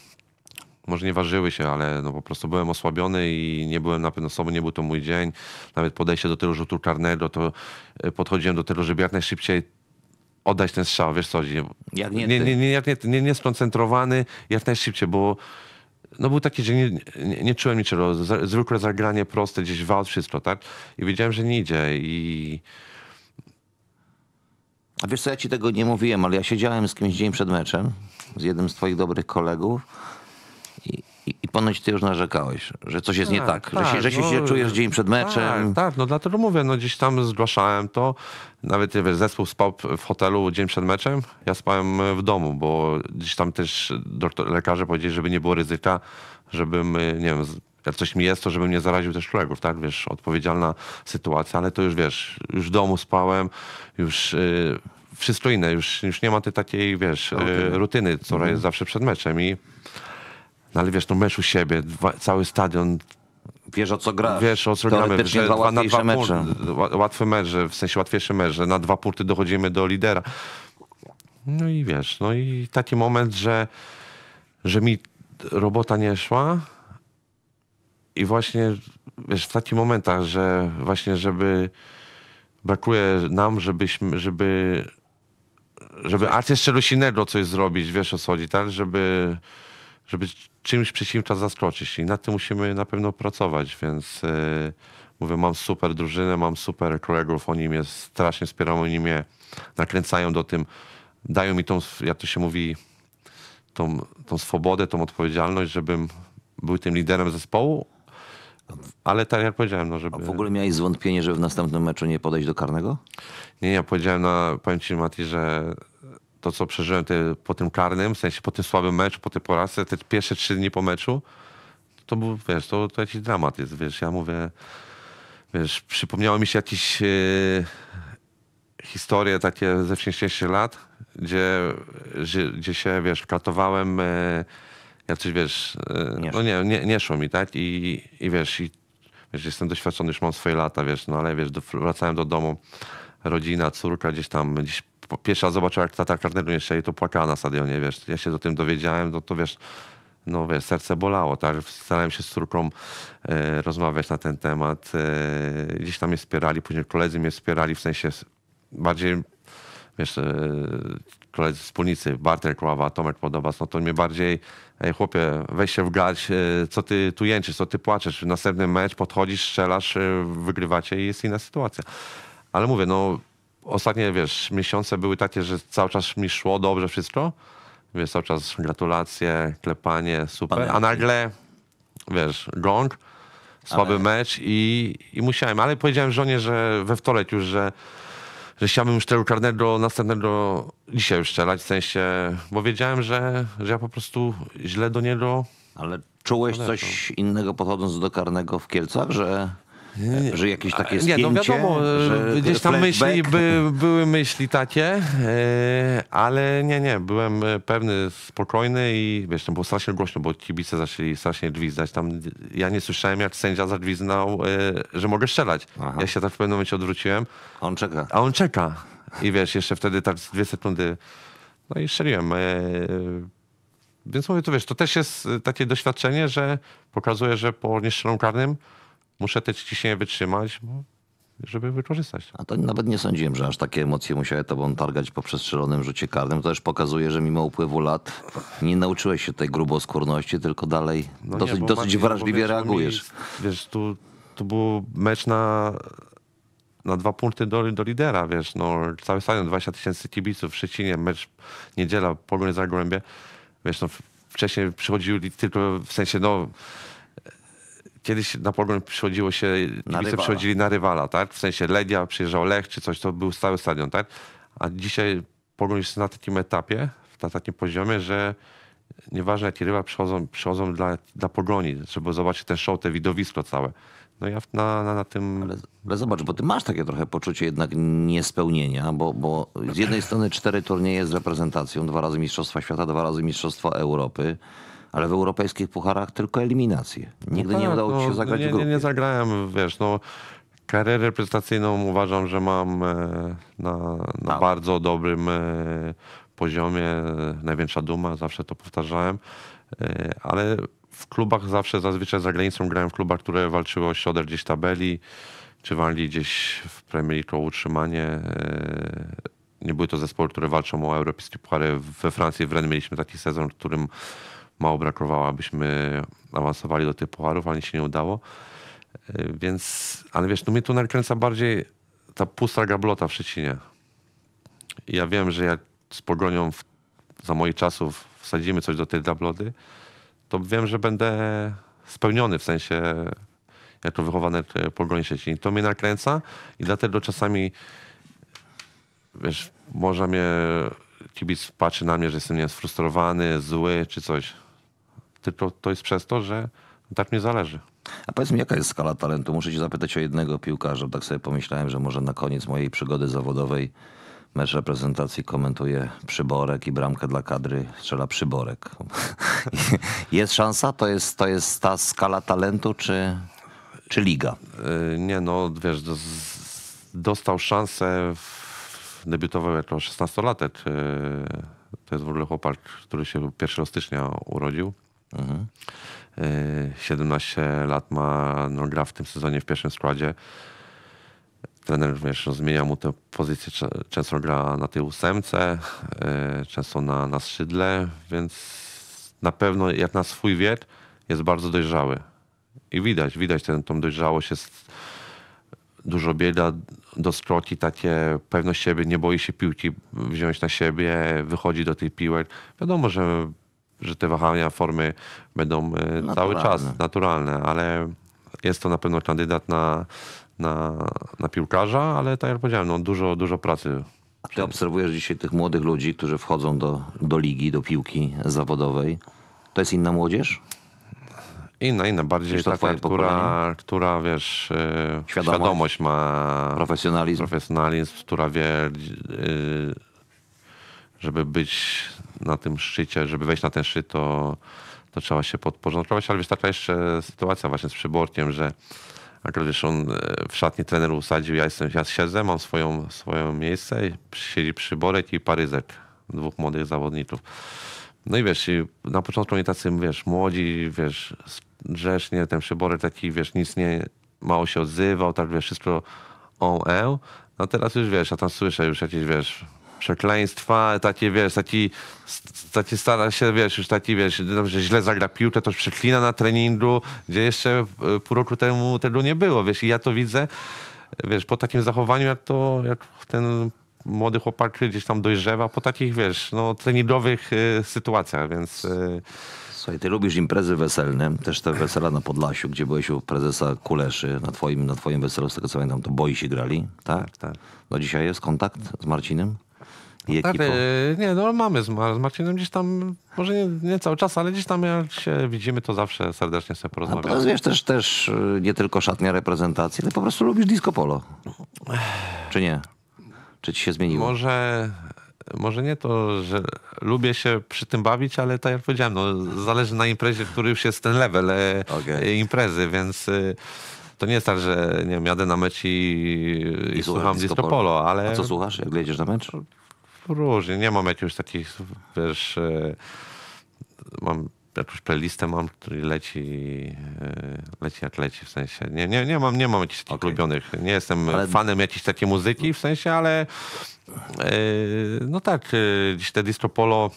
może nie ważyły się, ale no po prostu byłem osłabiony i nie byłem na pewno sobą, nie był to mój dzień. Nawet podejście do tego rzutu karnego, to e, podchodziłem do tego, żeby jak najszybciej oddać ten strzał, wiesz co, jak nie, nie, nie, nie, nie, nie skoncentrowany, jak najszybciej, bo no był taki, że nie, nie, nie czułem niczego, zwykłe zagranie proste, gdzieś wal, wszystko, tak? I wiedziałem, że nie idzie i... A wiesz co, ja ci tego nie mówiłem, ale ja siedziałem z kimś dzień przed meczem, z jednym z twoich dobrych kolegów i, ponoć ty już narzekałeś, że coś jest tak, nie tak, tak że tak, się, że się, no, się czujesz dzień przed tak, meczem. Tak, tak, no dlatego mówię, no gdzieś tam zgłaszałem to. Nawet wiesz, zespół spał w hotelu dzień przed meczem, ja spałem w domu, bo gdzieś tam też doktor, lekarze powiedzieli, żeby nie było ryzyka, żebym, nie wiem, jak coś mi jest, to żebym nie zaraził też kolegów, tak? Wiesz, odpowiedzialna sytuacja, ale to już wiesz, już w domu spałem, już... Yy, wszystko inne, już, już nie ma tej takiej, wiesz, okay. rutyny, która mm. jest zawsze przed meczem i no ale wiesz, no mecz u siebie, dwa, cały stadion, Wiesz o co gra. Wiesz o co gramy, że dwa, na dwa mecze. Pur, łatwe mecze, w sensie łatwiejsze mecze, na dwa punkty dochodzimy do lidera. No i wiesz, no i taki moment, że, że mi robota nie szła i właśnie wiesz, w takich momentach, że właśnie żeby brakuje nam, żebyśmy, żeby żeby Arcie Szczelusinego coś zrobić, wiesz o co chodzi, tak? Żeby żeby czymś przeciwnika zaskoczyć i nad tym musimy na pewno pracować, więc yy, mówię, mam super drużynę, mam super kolegów, oni mnie strasznie wspierają, oni mnie nakręcają do tym, dają mi tą, jak to się mówi, tą, tą swobodę, tą odpowiedzialność, żebym był tym liderem zespołu, ale tak jak powiedziałem, no żeby... A w ogóle miałeś zwątpienie, żeby w następnym meczu nie podejść do karnego? Nie, ja powiedziałem na, powiem ci Mati, że to, co przeżyłem te, po tym karnym, w sensie po tym słabym meczu, po tej porażce, te pierwsze trzy dni po meczu, to był, wiesz, to, to jakiś dramat jest, wiesz, ja mówię, wiesz, przypomniało mi się jakieś yy, historie takie ze wcześniejszych lat, gdzie, gdzie się, wiesz, katowałem, yy, e, jak coś, wiesz, e, nie no nie, nie, nie szło mi, tak, i, i wiesz, i wiesz, jestem doświadczony, już mam swoje lata, wiesz, no ale wiesz, do, wracałem do domu, rodzina, córka gdzieś tam, gdzieś pierwsza zobaczyła, jak tata karneruje się i to płakała na stadionie, wiesz. Ja się do tym dowiedziałem, no to wiesz, no wiesz, serce bolało, tak? Starałem się z córką e, rozmawiać na ten temat. E, gdzieś tam mnie wspierali, później koledzy mnie wspierali, w sensie bardziej, wiesz, e, koledzy wspólnicy, Bartek Kława, Tomek Podobas, no to mnie bardziej, ej chłopie, weź się w garść, e, co ty tu jęczysz, co ty płaczesz, następny mecz, podchodzisz, strzelasz, e, wygrywacie i jest inna sytuacja. Ale mówię, no ostatnie, wiesz, miesiące były takie, że cały czas mi szło dobrze wszystko. Wiesz, cały czas gratulacje, klepanie, super. A nagle, wiesz, gong, słaby ale... mecz i, i musiałem. Ale powiedziałem żonie, że we wtorek już, że, że chciałbym już tego karnego następnego dzisiaj już strzelać, w sensie, bo wiedziałem, że, że ja po prostu źle do niego... Ale czułeś coś innego podchodząc do karnego w Kielcach, że że jakieś takie nie, Nie, no wiadomo, e, że gdzieś tam myśli, by, były myśli takie, e, ale nie, nie, byłem e, pewny, spokojny i wiesz, tam było strasznie głośno, bo kibice zaczęli strasznie gwizdać. Tam ja nie słyszałem, jak sędzia zagwizdnął, że mogę strzelać. Aha. Ja się tak w pewnym momencie odwróciłem. A on czeka. A on czeka. I wiesz, jeszcze wtedy tak dwie sekundy, no i strzeliłem. Więc mówię, to wiesz, to też jest takie doświadczenie, że pokazuje, że po nieszczelą karnym muszę te ciśnienie wytrzymać, żeby wykorzystać. A to nawet nie sądziłem, że aż takie emocje musiały tobą targać po przestrzelonym rzucie karnym. To też pokazuje, że mimo upływu lat nie nauczyłeś się tej gruboskórności, tylko dalej no dosyć, nie, dosyć wrażliwie reagujesz. Mi, wiesz, tu, tu był mecz na, na dwa punkty do, do lidera, wiesz, no cały stadion, 20 tysięcy kibiców w Szczecinie, mecz niedziela, Polonia Zagłębie, wiesz, no wcześniej przychodził tylko w sensie, no Kiedyś na Pogoń przychodziło się, na przychodzili na rywala, tak? W sensie Legia, przyjeżdżał Lech czy coś, to był stały stadion, tak? A dzisiaj pogrom jest na takim etapie, na takim poziomie, że nieważne jaki rywal, przychodzą, przychodzą dla, dla Pogoni, żeby zobaczyć ten show, te widowisko całe. No ja na, na, na tym... Ale, ale, zobacz, bo ty masz takie trochę poczucie jednak niespełnienia, bo, bo z jednej strony cztery turnieje z reprezentacją, dwa razy Mistrzostwa Świata, dwa razy Mistrzostwa Europy, ale w europejskich pucharach tylko eliminacje. Nigdy no tak, nie udało mi ci się no, zagrać nie, w Nie, nie zagrałem, wiesz, no karierę reprezentacyjną uważam, że mam e, na, na bardzo dobrym e, poziomie. Największa duma, zawsze to powtarzałem, e, ale w klubach zawsze, zazwyczaj za granicą grałem w klubach, które walczyły o środek gdzieś tabeli, czy walili gdzieś w Premier League o utrzymanie. Nie były to zespoły, które walczą o europejskie puchary. We Francji wręcz mieliśmy taki sezon, w którym mało brakowało, abyśmy awansowali do tych pucharów, ale się nie udało. Y, więc, ale wiesz, no mnie tu nakręca bardziej ta pusta gablota w Szczecinie. I ja wiem, że jak z Pogonią w, za moich czasów wsadzimy coś do tej gablody, to wiem, że będę spełniony w sensie jak to wychowane Pogoń Szczecin. To mnie nakręca i dlatego czasami wiesz, może mnie kibic patrzy na mnie, że jestem nie sfrustrowany, zły czy coś to, to jest przez to, że tak mi zależy. A powiedz mi, jaka jest skala talentu? Muszę cię zapytać o jednego piłkarza. Tak sobie pomyślałem, że może na koniec mojej przygody zawodowej mecz reprezentacji komentuje Przyborek i bramkę dla kadry strzela Przyborek. [LAUGHS] jest szansa? To jest, to jest ta skala talentu, czy, czy liga? Yy, nie, no wiesz, dostał szansę, debiutował jako 16-latek. Yy, to jest w ogóle chłopak, który się 1 stycznia urodził. Mhm. 17 y, lat ma, no, gra w tym sezonie w pierwszym składzie. Trener również zmienia mu tę pozycję. Często gra na tej ósemce, y, często na, na skrzydle, więc na pewno jak na swój wiek jest bardzo dojrzały. I widać, widać tę tą dojrzałość jest dużo biega, doskroki takie, pewność siebie, nie boi się piłki wziąć na siebie, wychodzi do tej piłek. Wiadomo, że że te wahania formy będą e, naturalne. cały czas naturalne, ale jest to na pewno kandydat na, na, na piłkarza, ale tak jak powiedziałem, no dużo, dużo pracy a ty obserwujesz dzisiaj tych młodych ludzi, którzy wchodzą do, do ligi, do piłki zawodowej. To jest inna młodzież? Inna, inna, bardziej taka, która, która, wiesz, e, świadomość, świadomość ma. Profesjonalizm. Profesjonalizm, która wie, e, żeby być na tym szczycie, żeby wejść na ten szczyt, to, to trzeba się podporządkować, ale wystarcza jeszcze sytuacja właśnie z przyborkiem, że akurat wiesz, on e, w szatni trener usadził, ja jestem, ja siedzę, mam swoją, swoją miejsce, siedzi przyborek i paryzek, dwóch młodych zawodników. No i wiesz, na początku oni tacy, wiesz, młodzi, wiesz, grzecznie, ten przyborek taki, wiesz, nic nie, mało się odzywał, tak wiesz, wszystko on, eł. No teraz już wiesz, a tam słyszę już jakieś, wiesz, przekleństwa, takie wiesz, taki, taki stara się, wiesz, już taki, wiesz, dobrze, źle zagra piłkę, to przeklina na treningu, gdzie jeszcze e, pół roku temu tego nie było, wiesz, i ja to widzę, wiesz, po takim zachowaniu, jak to, jak ten młody chłopak gdzieś tam dojrzewa, po takich, wiesz, no, treningowych y, sytuacjach, więc... Y, Słuchaj, ty lubisz imprezy weselne, też te wesela na Podlasiu, gdzie byłeś u prezesa Kuleszy, na twoim, na twoim weselu, z tego co pamiętam, to boi się grali, tak? Tak, tak. No dzisiaj jest kontakt z Marcinem? i no tak, ekipą. Tak, nie, no mamy z, Mar- z Marcinem gdzieś tam, może nie, nie, cały czas, ale gdzieś tam jak się widzimy, to zawsze serdecznie sobie porozmawiamy. No, wiesz, też, też y, nie tylko szatnia reprezentacji, ale po prostu lubisz disco polo. Czy nie? Czy ci się zmieniło? Może może nie to, że lubię się przy tym bawić, ale tak jak powiedziałem, no, zależy na imprezie, który już jest ten level e, okay. E, imprezy, więc y, to nie jest tak, że nie wiem, jadę na mecz i, I, i słucham disco polo, ale... A co słuchasz, jak jedziesz na mecz? No różnie. Nie mam jakichś takich, wiesz, e, mam jakąś playlistę mam, który leci, e, leci jak leci w sensie. Nie, nie, nie mam, nie mam jakichś okay. ulubionych. Nie jestem ale... fanem jakiejś takiej muzyki w sensie, ale e, no tak, gdzieś te disco polo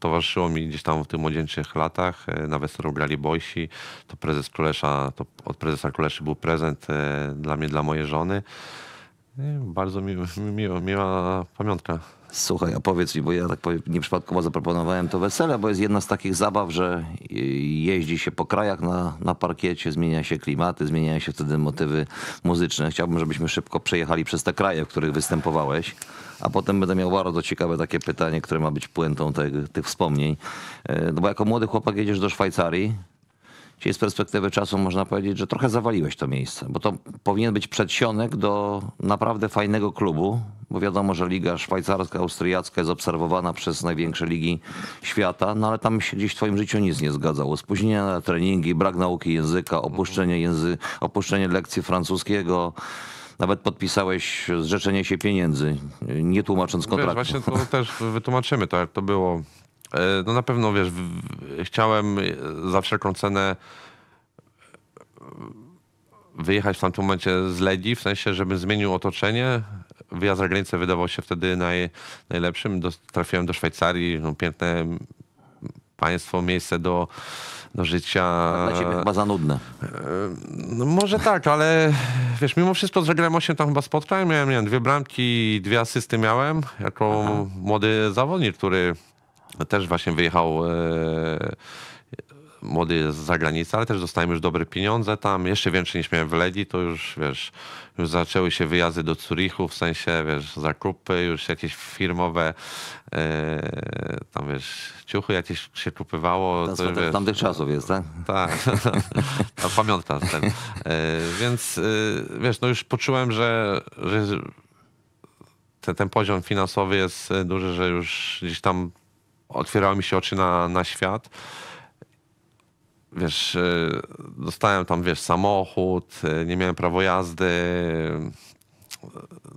towarzyszyło mi gdzieś tam w tych młodzieńczych latach. Na weselu grali Boysi. To prezes Królesza, to od prezesa Króleszy był prezent dla mnie, dla mojej żony bardzo mi, miło, miła pamiątka. Słuchaj, opowiedz powiedz mi, bo ja tak nieprzypadkowo zaproponowałem to wesele, bo jest jedna z takich zabaw, że jeździ się po krajach na, na parkiecie, zmienia się klimaty, zmieniają się wtedy motywy muzyczne. Chciałbym, żebyśmy szybko przejechali przez te kraje, w których występowałeś, a potem będę miał bardzo ciekawe takie pytanie, które ma być puentą te, tych wspomnień. E, no bo jako młody chłopak jedziesz do Szwajcarii, Czyli z perspektywy czasu można powiedzieć, że trochę zawaliłeś to miejsce, bo to powinien być przedsionek do naprawdę fajnego klubu, bo wiadomo, że liga szwajcarska, austriacka jest obserwowana przez największe ligi świata, no ale tam się gdzieś w twoim życiu nic nie zgadzało. Spóźnienia na treningi, brak nauki języka, opuszczenie, języ opuszczenie lekcji francuskiego, nawet podpisałeś zrzeczenie się pieniędzy, nie tłumacząc kontraktu. Wiesz, właśnie to też wytłumaczymy, tak jak to było E, no na pewno, wiesz, chciałem e, za wszelką cenę e, wyjechać w tamtym momencie z Ledzi, w sensie, żebym zmienił otoczenie. Wyjazd za granicę wydawał się wtedy naj, najlepszym. Do, trafiłem do Szwajcarii, no, piękne państwo, miejsce do, do życia. Dla ciebie chyba za nudne. No, może tak, ale wiesz, mimo wszystko zagrałem 8 tam chyba spotkałem Miałem nie wiem, dwie bramki, dwie asysty miałem jako Aha. młody zawodnik, który no też właśnie wyjechał e, młody z zagranicy, ale też dostałem już dobre pieniądze tam, jeszcze więcej niż miałem w Ledi, to już wiesz, już zaczęły się wyjazdy do Zurichu, w sensie wiesz, zakupy, już jakieś firmowe e, tam wiesz, ciuchy jakieś się kupywało. To, to, tamtych czasów jest, tak? Tak, no, [LAUGHS] pamiątam e, więc wiesz, no już poczułem, że, że ten, ten poziom finansowy jest duży, że już gdzieś tam otwierały mi się oczy na, na świat. Wiesz, e, dostałem tam, wiesz, samochód, e, nie miałem prawo jazdy.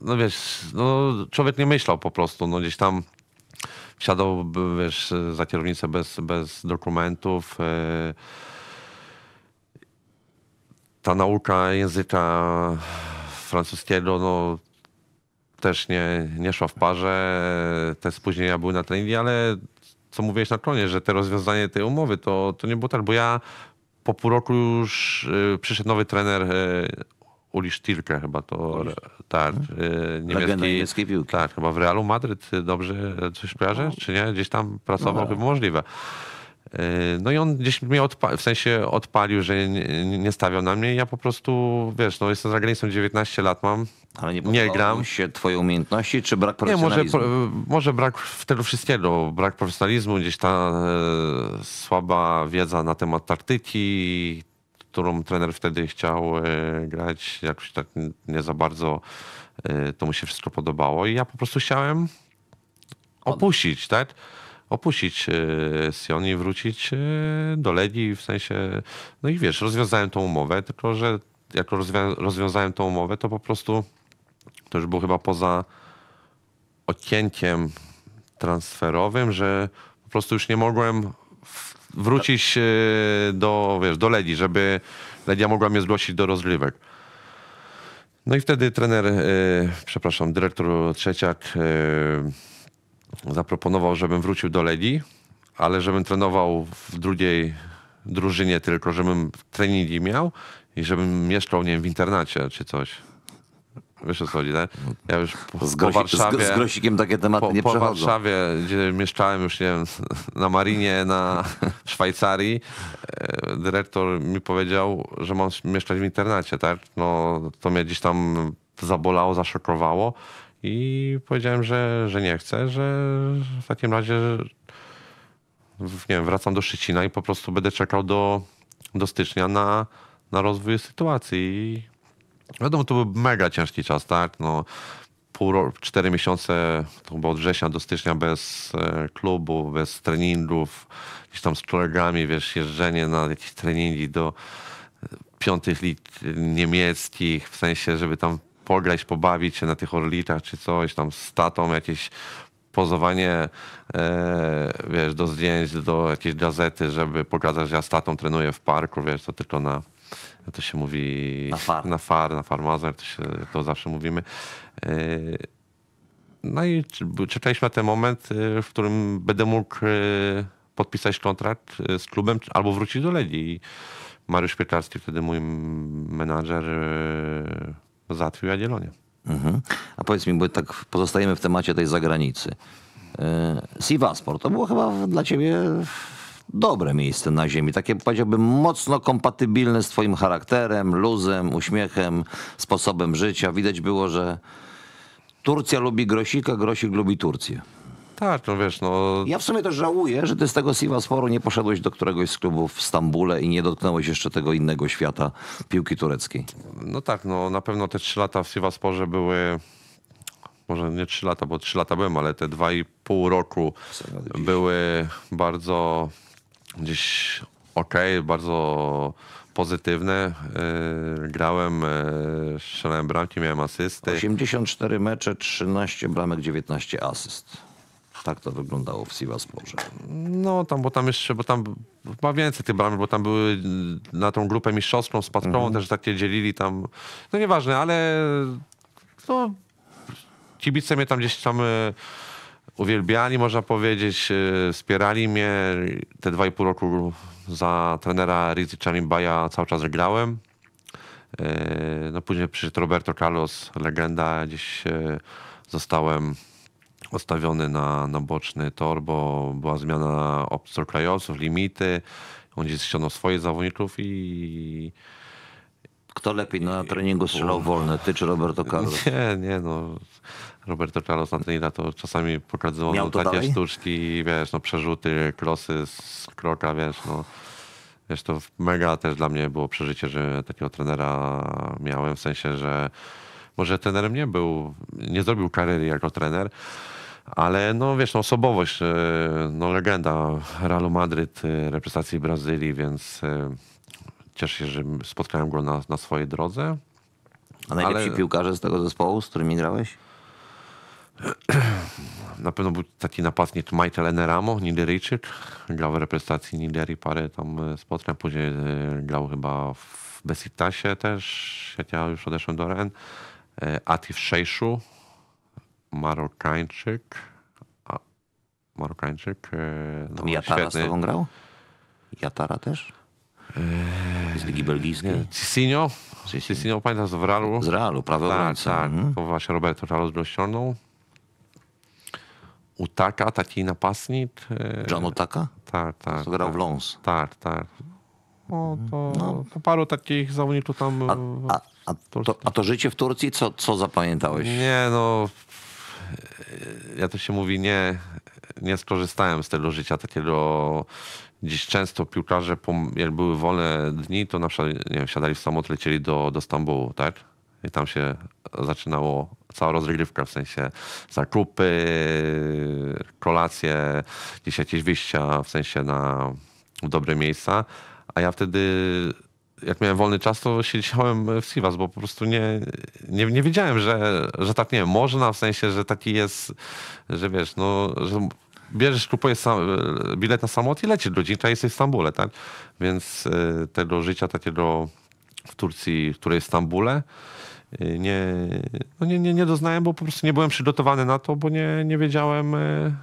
No wiesz, no, człowiek nie myślał po prostu, no gdzieś tam wsiadał, wiesz, za kierownicę bez, bez dokumentów e, ta nauka języka francuskiego no, też nie, nie szła w parze. Te spóźnienia były na treningi, ale co mówiłeś na koniec, że te rozwiązanie tej umowy to, to nie było tak, bo ja po pół roku już y, przyszedł nowy trener y, Uli Stilke chyba to, tak, nie tak. y, niemiecki, Tak, chyba w Realu Madryt y, dobrze coś kojarzę, no. czy nie? Gdzieś tam pracował, no, chyba możliwe. Yy, no i on gdzieś mnie odpa- w sensie odpalił, że nie, nie, stawiał na mnie. Ja po prostu, wiesz, no jestem za granicą 19 lat mam. Ale nie, nie gram. się twoje umiejętności czy brak profesjonalizmu? Nie, może, może brak w wszystkiego. Brak profesjonalizmu, gdzieś ta e, słaba wiedza na temat taktyki, którą trener wtedy chciał e, grać. Jakoś tak nie za bardzo e, to mu się wszystko podobało. I ja po prostu chciałem opuścić, tak? opuścić e, Sion i wrócić e, do Legii, w sensie, no i wiesz, rozwiązałem tą umowę, tylko że jak rozwią rozwiązałem tą umowę, to po prostu to już było chyba poza okienkiem transferowym, że po prostu już nie mogłem wrócić e, do, wiesz, do Legii, żeby Legia mogła mnie zgłosić do rozgrywek. No i wtedy trener, przepraszam, dyrektor Trzeciak zaproponował, żebym wrócił do Legii, ale żebym trenował w drugiej drużynie tylko, żebym treningi miał i żebym mieszkał, nie wiem, w internacie czy coś. Wiesz o co chodzi, tak? Ja już po, z, Grosik, po Warszawie... Z, z Grosikiem takie tematy po, nie przechodzą. Po Warszawie, gdzie mieszkałem już, nie wiem, [LAUGHS] na Marinie, na [LAUGHS] Szwajcarii, e, dyrektor mi powiedział, że mam mieszkać w internacie, tak? No, to mnie gdzieś tam zabolało, zaszokowało. I powiedziałem, że, że nie chcę, że w takim razie nie wiem, wracam do Szczecina i po prostu będę czekał do, do stycznia na, na rozwój sytuacji. I wiadomo, to był mega ciężki czas, tak? No, pół roku, cztery miesiące, to chyba od września do stycznia bez e, klubu, bez treningów, gdzieś tam z kolegami, wiesz, jeżdżenie na jakieś treningi do e, piątych lit niemieckich, w sensie, żeby tam pograć, pobawić się na tych orlitach czy coś, tam z tatą jakieś pozowanie e, wiesz, do zdjęć, do jakiejś gazety, żeby pokazać, że ja z tatą trenuję w parku, wiesz, to tylko na to się mówi na far, na, far, na farmazer, to, się, to zawsze mówimy. E, no i czekaliśmy na ten moment, e, w którym będę mógł e, podpisać kontrakt e, z klubem albo wrócić do Legii. Mariusz Piekarski, wtedy mój menadżer, załatwił Jagiellonię. Mhm. A powiedz mi, bo tak pozostajemy w temacie tej zagranicy. E, Sivaspor to było chyba dla ciebie dobre miejsce na ziemi. Takie powiedziałbym mocno kompatybilne z twoim charakterem, luzem, uśmiechem, sposobem życia. Widać było, że Turcja lubi Grosika, Grosik lubi Turcję. Tak, no wiesz, no... Ja w sumie też żałuję, że ty z tego Sivassporu nie poszedłeś do któregoś z klubów w Stambule i nie dotknąłeś jeszcze tego innego świata piłki tureckiej. No tak, no na pewno te trzy lata w Sivassporze były... Może nie trzy lata, bo trzy lata byłem, ale te dwa i pół roku były bardzo gdzieś okej, okay, bardzo pozytywne. Yy, grałem, yy, strzelałem bramki, miałem asysty. 84 mecze, 13 bramek, 19 asyst tak to wyglądało w Sivasporze. No tam, bo tam jeszcze, bo tam ma więcej tych bramek, bo tam były na tą grupę mistrzowską z Patrą mhm. też takie dzielili tam, no nieważne, ale no kibice mnie tam gdzieś tam e, uwielbiali, można powiedzieć, e, wspierali mnie. Te dwa i pół roku za trenera Rizzi Chalimbaja cały czas grałem. E, no później przyszedł Roberto Carlos, legenda, gdzieś zostałem odstawiony na, na boczny tor, bo była zmiana obcokrajowców, limity. On gdzieś ściągnął swoich zawodników i... Kto lepiej na treningu strzelał wolne, ty czy Roberto Carlos? Nie, nie no. Roberto Carlos na treningach to czasami pokazywał no, takie dalej? sztuczki, wiesz, no przerzuty, krosy z kroka, wiesz, no. Wiesz, to mega też dla mnie było przeżycie, że takiego trenera miałem, w sensie, że może trenerem nie był, nie zrobił kariery jako trener, ale no wiesz, no, osobowość, e, no legenda Realu Madryt, e, reprezentacji Brazylii, więc e, cieszę się, że spotkałem go na, na swojej drodze. A najlepsi ale... piłkarze z tego zespołu, z którymi grałeś? [CLEARS THROAT] Na pewno był taki napastnik Michael Eneramo, Nigeryjczyk. Grał w reprezentacji Nigerii parę tam spotkań. Później grał chyba w Besiktasie też, jak ja już odeszłem do Ren. Atif Szejszu, Marokańczyk. A, Marokańczyk. E, no, Jatara świetny. z tobą grał? Jatara też? E, z Ligi Belgijskiej? Cicinio. Cicinio, pamiętasz, z Realu? Z Realu, prawda? Tak, tak. Mhm. To właśnie Roberto Carlos go ściągnął. Utaka, taki napastnik. E, John Utaka? Tak, tak. Co grał tak. w Lons. Tak, tak. No mhm. to, no. to paru takich zawodników tam... A, a, a, to, a to życie w Turcji, co, co zapamiętałeś? Nie, no ja to się mówi, nie, nie skorzystałem z tego życia takiego. Dziś często piłkarze, jak były wolne dni, to na przykład nie wiem, siadali w samolot, lecieli do, do Stambułu, tak? I tam się zaczynało cała rozgrywka, w sensie zakupy, kolacje, gdzieś jakieś wyjścia, w sensie na w dobre miejsca. A ja wtedy jak miałem wolny czas, to siedziałem w Sivas, bo po prostu nie, nie, nie wiedziałem, że, że tak nie wiem, można, w sensie, że taki jest, że wiesz, no, że bierzesz, kupujesz sam, bilet na samolot i lecisz do Dzinka, jesteś w Stambule, tak? Więc y, e, tego życia takiego w Turcji, które jest w Stambule, e, nie, no nie, nie, nie doznałem, bo po prostu nie byłem przygotowany na to, bo nie, nie wiedziałem... E,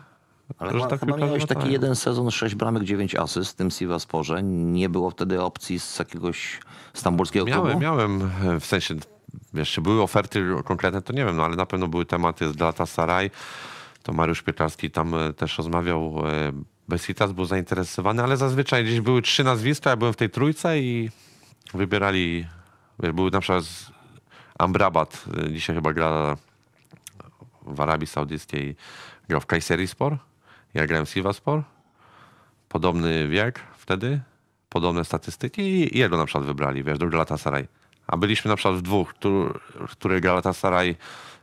ale chyba, tak chyba miałeś taki tak. jeden sezon, 6 bramek, 9 asyst, tym Siwa Nie było wtedy opcji z jakiegoś stambulskiego miałem, klubu? Miałem, w sensie, jeszcze były oferty konkretne, to nie wiem, no ale na pewno były tematy z Data Saraj. To Mariusz Pietarski tam e, też rozmawiał. E, Besitas był zainteresowany, ale zazwyczaj gdzieś były trzy nazwiska, ja byłem w tej trójce i wybierali, e, był na przykład Ambrabat, dzisiaj chyba gra w Arabii Saudyjskiej, grał w Kayseri Sport. Ja grałem Sivaspor, podobny wiek wtedy, podobne statystyki i jego na przykład wybrali, wiesz, do Galatasaray. A byliśmy na przykład w dwóch, tu, który Galatasaray...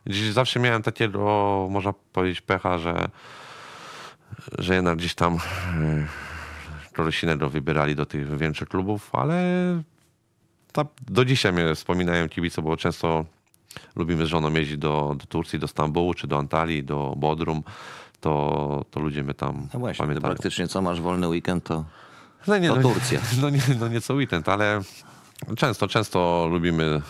Gdzieś zawsze miałem takiego, można powiedzieć, pecha, że, że jednak gdzieś tam kogoś e, innego wybierali do tych większych klubów, ale ta, do dzisiaj mnie wspominają kibice, bo często lubimy z żoną jeździć do, do Turcji, do Stambułu, czy do Antalii, do Bodrum to, to ludzie mnie tam no właśnie, pamiętają. praktycznie co masz wolny weekend, to, no nie, to no, Turcja. [LAUGHS] No nie, no nie co weekend, ale często, często lubimy,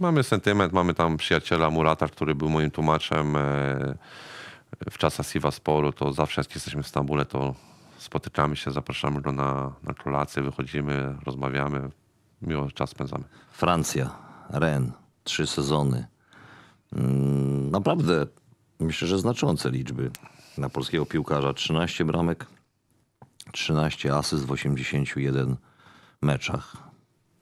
mamy sentyment, mamy tam przyjaciela Murata, który był moim tłumaczem e, w czasach Siwa Sporu, to zawsze jak jesteśmy w Stambule, to spotykamy się, zapraszamy go na, na kolację, wychodzimy, rozmawiamy, miło czas spędzamy. Francja, REN, trzy sezony. Mm, naprawdę myślę, że znaczące liczby na polskiego piłkarza 13 bramek, 13 asyst w 81 meczach.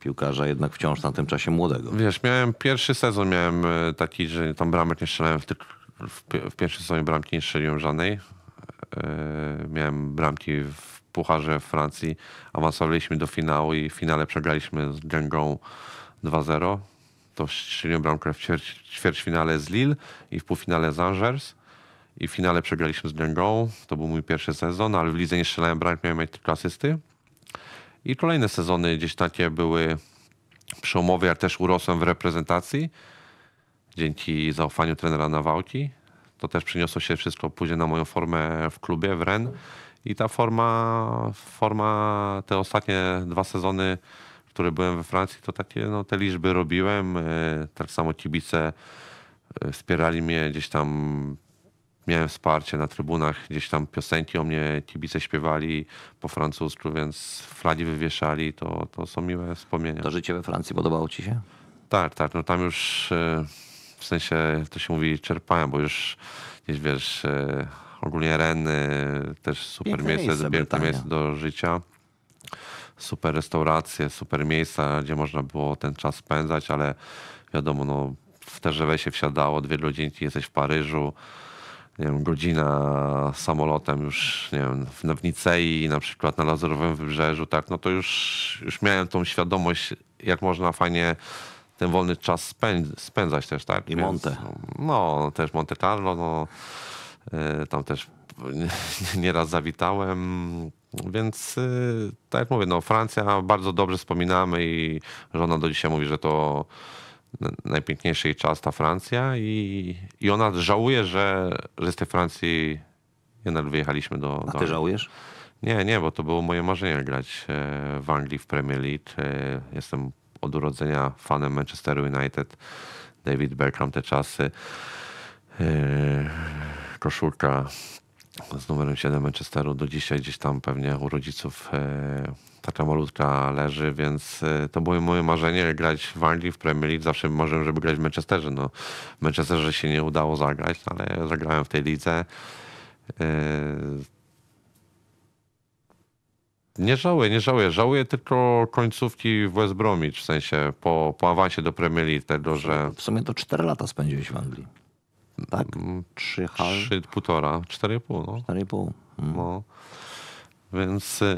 Piłkarza jednak wciąż na tym czasie młodego. Wiesz, miałem pierwszy sezon miałem e, taki, że tam bramek nie strzelałem w, tych, w, w pierwszym sezonie bramki nie strzeliłem żadnej. Yy, miałem bramki w Pucharze w Francji. Awansowaliśmy do finału i w finale przegraliśmy z Gengą 2-0. To strzeliłem bramkę w ćwierć, ćwierćfinale z Lille i w półfinale z Angers i w finale przegraliśmy z Gangą. To był mój pierwszy sezon, ale w lidze nie strzelałem brak, miałem mieć tylko asysty. I kolejne sezony gdzieś takie były przełomowe. ale też urosłem w reprezentacji dzięki zaufaniu trenera Nawałki. To też przyniosło się wszystko później na moją formę w klubie, w REN. I ta forma, forma te ostatnie dwa sezony, które byłem we Francji, to takie, no, te liczby robiłem. Y, tak samo kibice y, wspierali mnie gdzieś tam miałem wsparcie na trybunach, gdzieś tam piosenki o mnie kibice śpiewali po francusku, więc flagi wywieszali, to, to są miłe wspomnienia. To życie we Francji podobało ci się? Tak, tak, no tam już e, w sensie, to się mówi, czerpałem, bo już gdzieś wiesz, e, ogólnie Renny też super miejsce, miejsce miejsce do życia. Super restauracje, super miejsca, gdzie można było ten czas spędzać, ale wiadomo, no, w Terzewe się wsiadało, dwie godzinki, jesteś w Paryżu, nie wiem, godzina samolotem już, nie wiem, w Nicei na przykład na Lazurowym Wybrzeżu, tak, no to już, już miałem tą świadomość, jak można fajnie ten wolny czas spędzać też, tak? I Więc, Monte. No, no, też Monte Carlo, no, yy, tam też [LAUGHS] nieraz zawitałem. Więc y, tak jak mówię, no Francja bardzo dobrze wspominamy i żona do dzisiaj mówi, że to najpiękniejszy jej czas ta Francja i, i ona żałuje, że, że z tej Francji jednak wyjechaliśmy do... A ty żałujesz? Nie, nie, bo to było moje marzenie grać e, w Anglii w Premier League. E, jestem od urodzenia fanem Manchesteru United. David Beckham, te czasy. E, koszulka z numerem 7 Manchesteru do dzisiaj gdzieś tam pewnie u rodziców taka malutka leży, więc y, to było moje marzenie grać w Anglii, w Premier League. Zawsze marzyłem, żeby grać w Manchesterze. No, w Manchesterze się nie udało zagrać, no, ale zagrałem w tej lidze. Y, nie żałuję, nie żałuję. Żałuję tylko końcówki w West Bromwich, w sensie po, po awansie do Premier League, tego, że... W sumie to 4 lata spędziłeś w Anglii. Tak? 3,5? Mm, trzy 4,5. No. 4,5. Hmm. No. Więc e,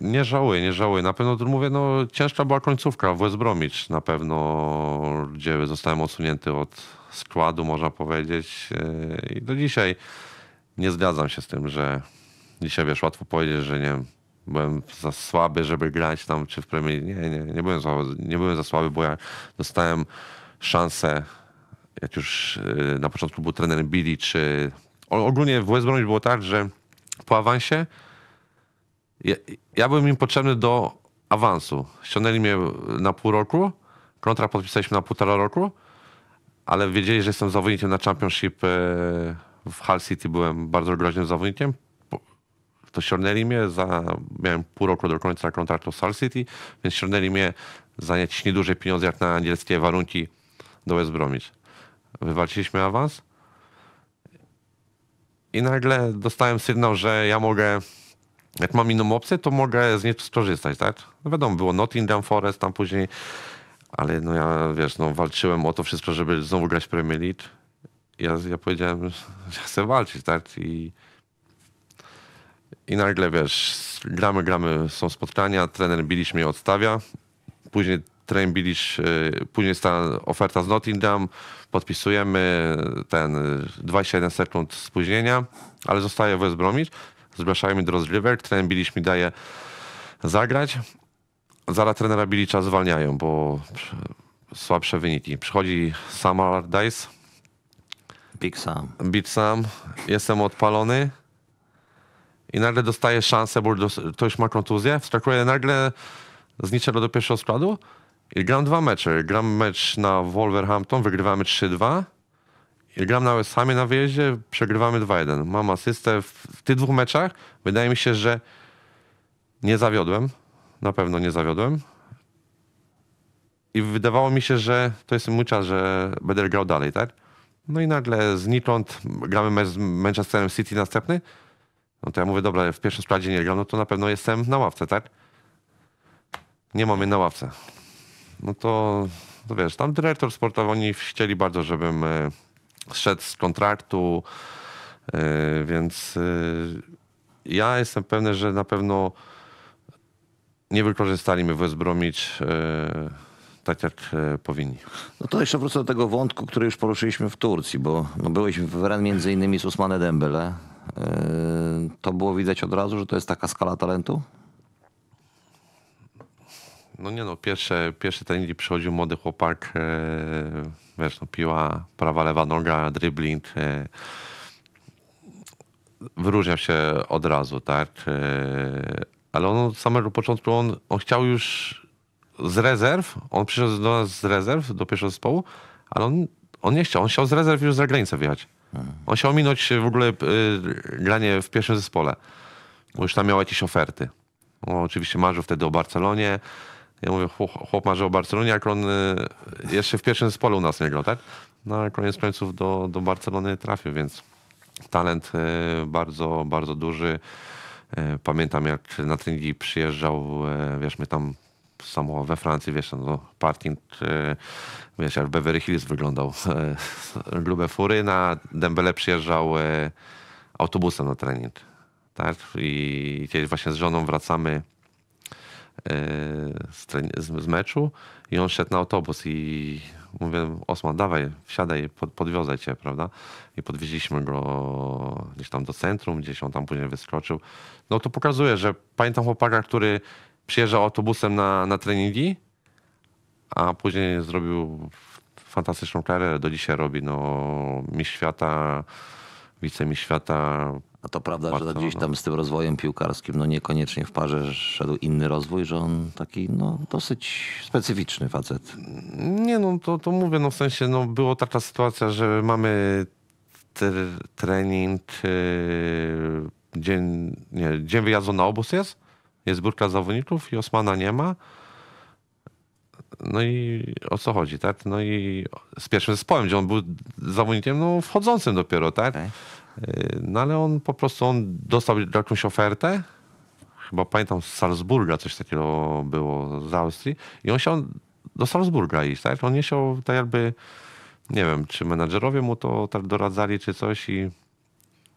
nie żałuję, nie żałuję. Na pewno mówię, no ciężka była końcówka w West Bromwich na pewno, gdzie zostałem odsunięty od składu, można powiedzieć. E, I do dzisiaj nie zgadzam się z tym, że dzisiaj wiesz, łatwo powiedzieć, że nie byłem za słaby, żeby grać tam czy w Premier League. Nie, nie, nie byłem, za, nie byłem za słaby, bo ja dostałem szansę, jak już e, na początku był trener Billy, czy ogólnie w West Bromwich było tak, że po awansie ja, ja byłem im potrzebny do awansu. Ściągnęli mnie na pół roku, kontra podpisaliśmy na półtora roku, ale wiedzieli, że jestem zawodnikiem na championship e, w Hull City, byłem bardzo groźnym zawodnikiem. To ściągnęli mnie, za, miałem pół roku do końca kontraktu z Hull City, więc ściągnęli mnie za jakieś nieduże pieniądze, jak na angielskie warunki do West Bromwich. Wywalczyliśmy awans i nagle dostałem sygnał, że ja mogę jak mam inną opcję, to mogę z niej skorzystać, tak? No wiadomo, było Nottingham Forest tam później, ale no ja, wiesz, no walczyłem o to wszystko, żeby znowu grać Premier League. Ja, ja powiedziałem, że [LAUGHS] chcę walczyć, tak? I, I nagle, wiesz, gramy, gramy, są spotkania, trener Bilisz mnie odstawia, później trener Bilisz, e, później jest ta oferta z Nottingham, podpisujemy ten 21 e, sekund spóźnienia, ale zostaje West Bromwich zgłaszają do rozgrywek, trener Bilisz mi daje zagrać. Zara trenera Bilicza zwalniają, bo słabsze wyniki. Przychodzi Sam Allardyce. Big Sam. Big Sam. Jestem odpalony i nagle dostaję szansę, bo ktoś ma kontuzję, wskakuje nagle z niczego do pierwszego składu i gram dwa mecze. Gram mecz na Wolverhampton, wygrywamy 3-2 gram na sami na wyjeździe, przegrywamy 2-1. Mam asystę w, w, tych dwóch meczach. Wydaje mi się, że nie zawiodłem. Na pewno nie zawiodłem. I wydawało mi się, że to jest mój czas, że będę grał dalej, tak? No i nagle znikąd gramy mecz z Manchesterem City następny. No to ja mówię, dobra, w pierwszym składzie nie gram, no to na pewno jestem na ławce, tak? Nie mamy na ławce. No to, to wiesz, tam dyrektor sportowy, oni chcieli bardzo, żebym e, szedł z kontraktu, y, więc y, ja jestem pewny, że na pewno nie wykorzystali West Bromwich y, tak jak powinni. No to jeszcze wrócę do tego wątku, który już poruszyliśmy w Turcji, bo no byliśmy w Ren między innymi z Usmane Dembele. To było widać od razu, że to jest taka skala talentu? No nie no, pierwsze, pierwsze treningi przychodził młody chłopak wiesz, no, piła, prawa, lewa noga, dribbling, y, wyróżniał się od razu, tak? Y, ale on od samego początku, on, on chciał już z rezerw, on przyszedł do nas z rezerw, do pierwszego zespołu, ale on, on nie chciał, on chciał z rezerw już za granicę wyjechać. On chciał minąć w ogóle y, granie w pierwszym zespole, bo już tam miał jakieś oferty. On oczywiście marzył wtedy o Barcelonie, ja mówię, chłop marzy o Barcelonie, jak on y, jeszcze w pierwszym zespole u nas nie grał, tak? No a koniec końców do, do Barcelony trafił, więc talent y, bardzo, bardzo duży. Y, pamiętam jak na treningi przyjeżdżał, wiesz, my tam samo we Francji, wiesz, no, parking, wiesz, jak Beverly Hills wyglądał. Grube fury, na Dembele przyjeżdżał autobusem na trening. Tak? I kiedyś właśnie z żoną wracamy z, z, meczu i on szedł na autobus i mówię, Osman, dawaj, wsiadaj, pod, podwiozę cię, prawda? I podwieźliśmy go gdzieś tam do centrum, gdzieś on tam później wyskoczył. No to pokazuje, że pamiętam chłopaka, który przyjeżdża autobusem na, na treningi, a później zrobił fantastyczną karierę, do dzisiaj robi, no, mistrz świata, wicemistrz świata, a to prawda, Bardzo, że gdzieś no. tam z tym rozwojem piłkarskim, no niekoniecznie w parze szedł inny rozwój, że on taki no, dosyć specyficzny facet. Nie no, to, to mówię, no w sensie, no była taka sytuacja, że mamy trening, yy, dzień, nie, dzień wyjazdu na obóz jest, jest burka zawodników i Osmana nie ma. No i o co chodzi, tak? No i z pierwszym zespołem, gdzie on był zawodnikiem, no wchodzącym dopiero, tak? Okay Y, no ale on po prostu on dostał jakąś ofertę, chyba pamiętam z Salzburga coś takiego było z Austrii i on chciał do Salzburga iść, tak? On nie chciał tak jakby, nie wiem, czy menadżerowie mu to tak doradzali czy coś i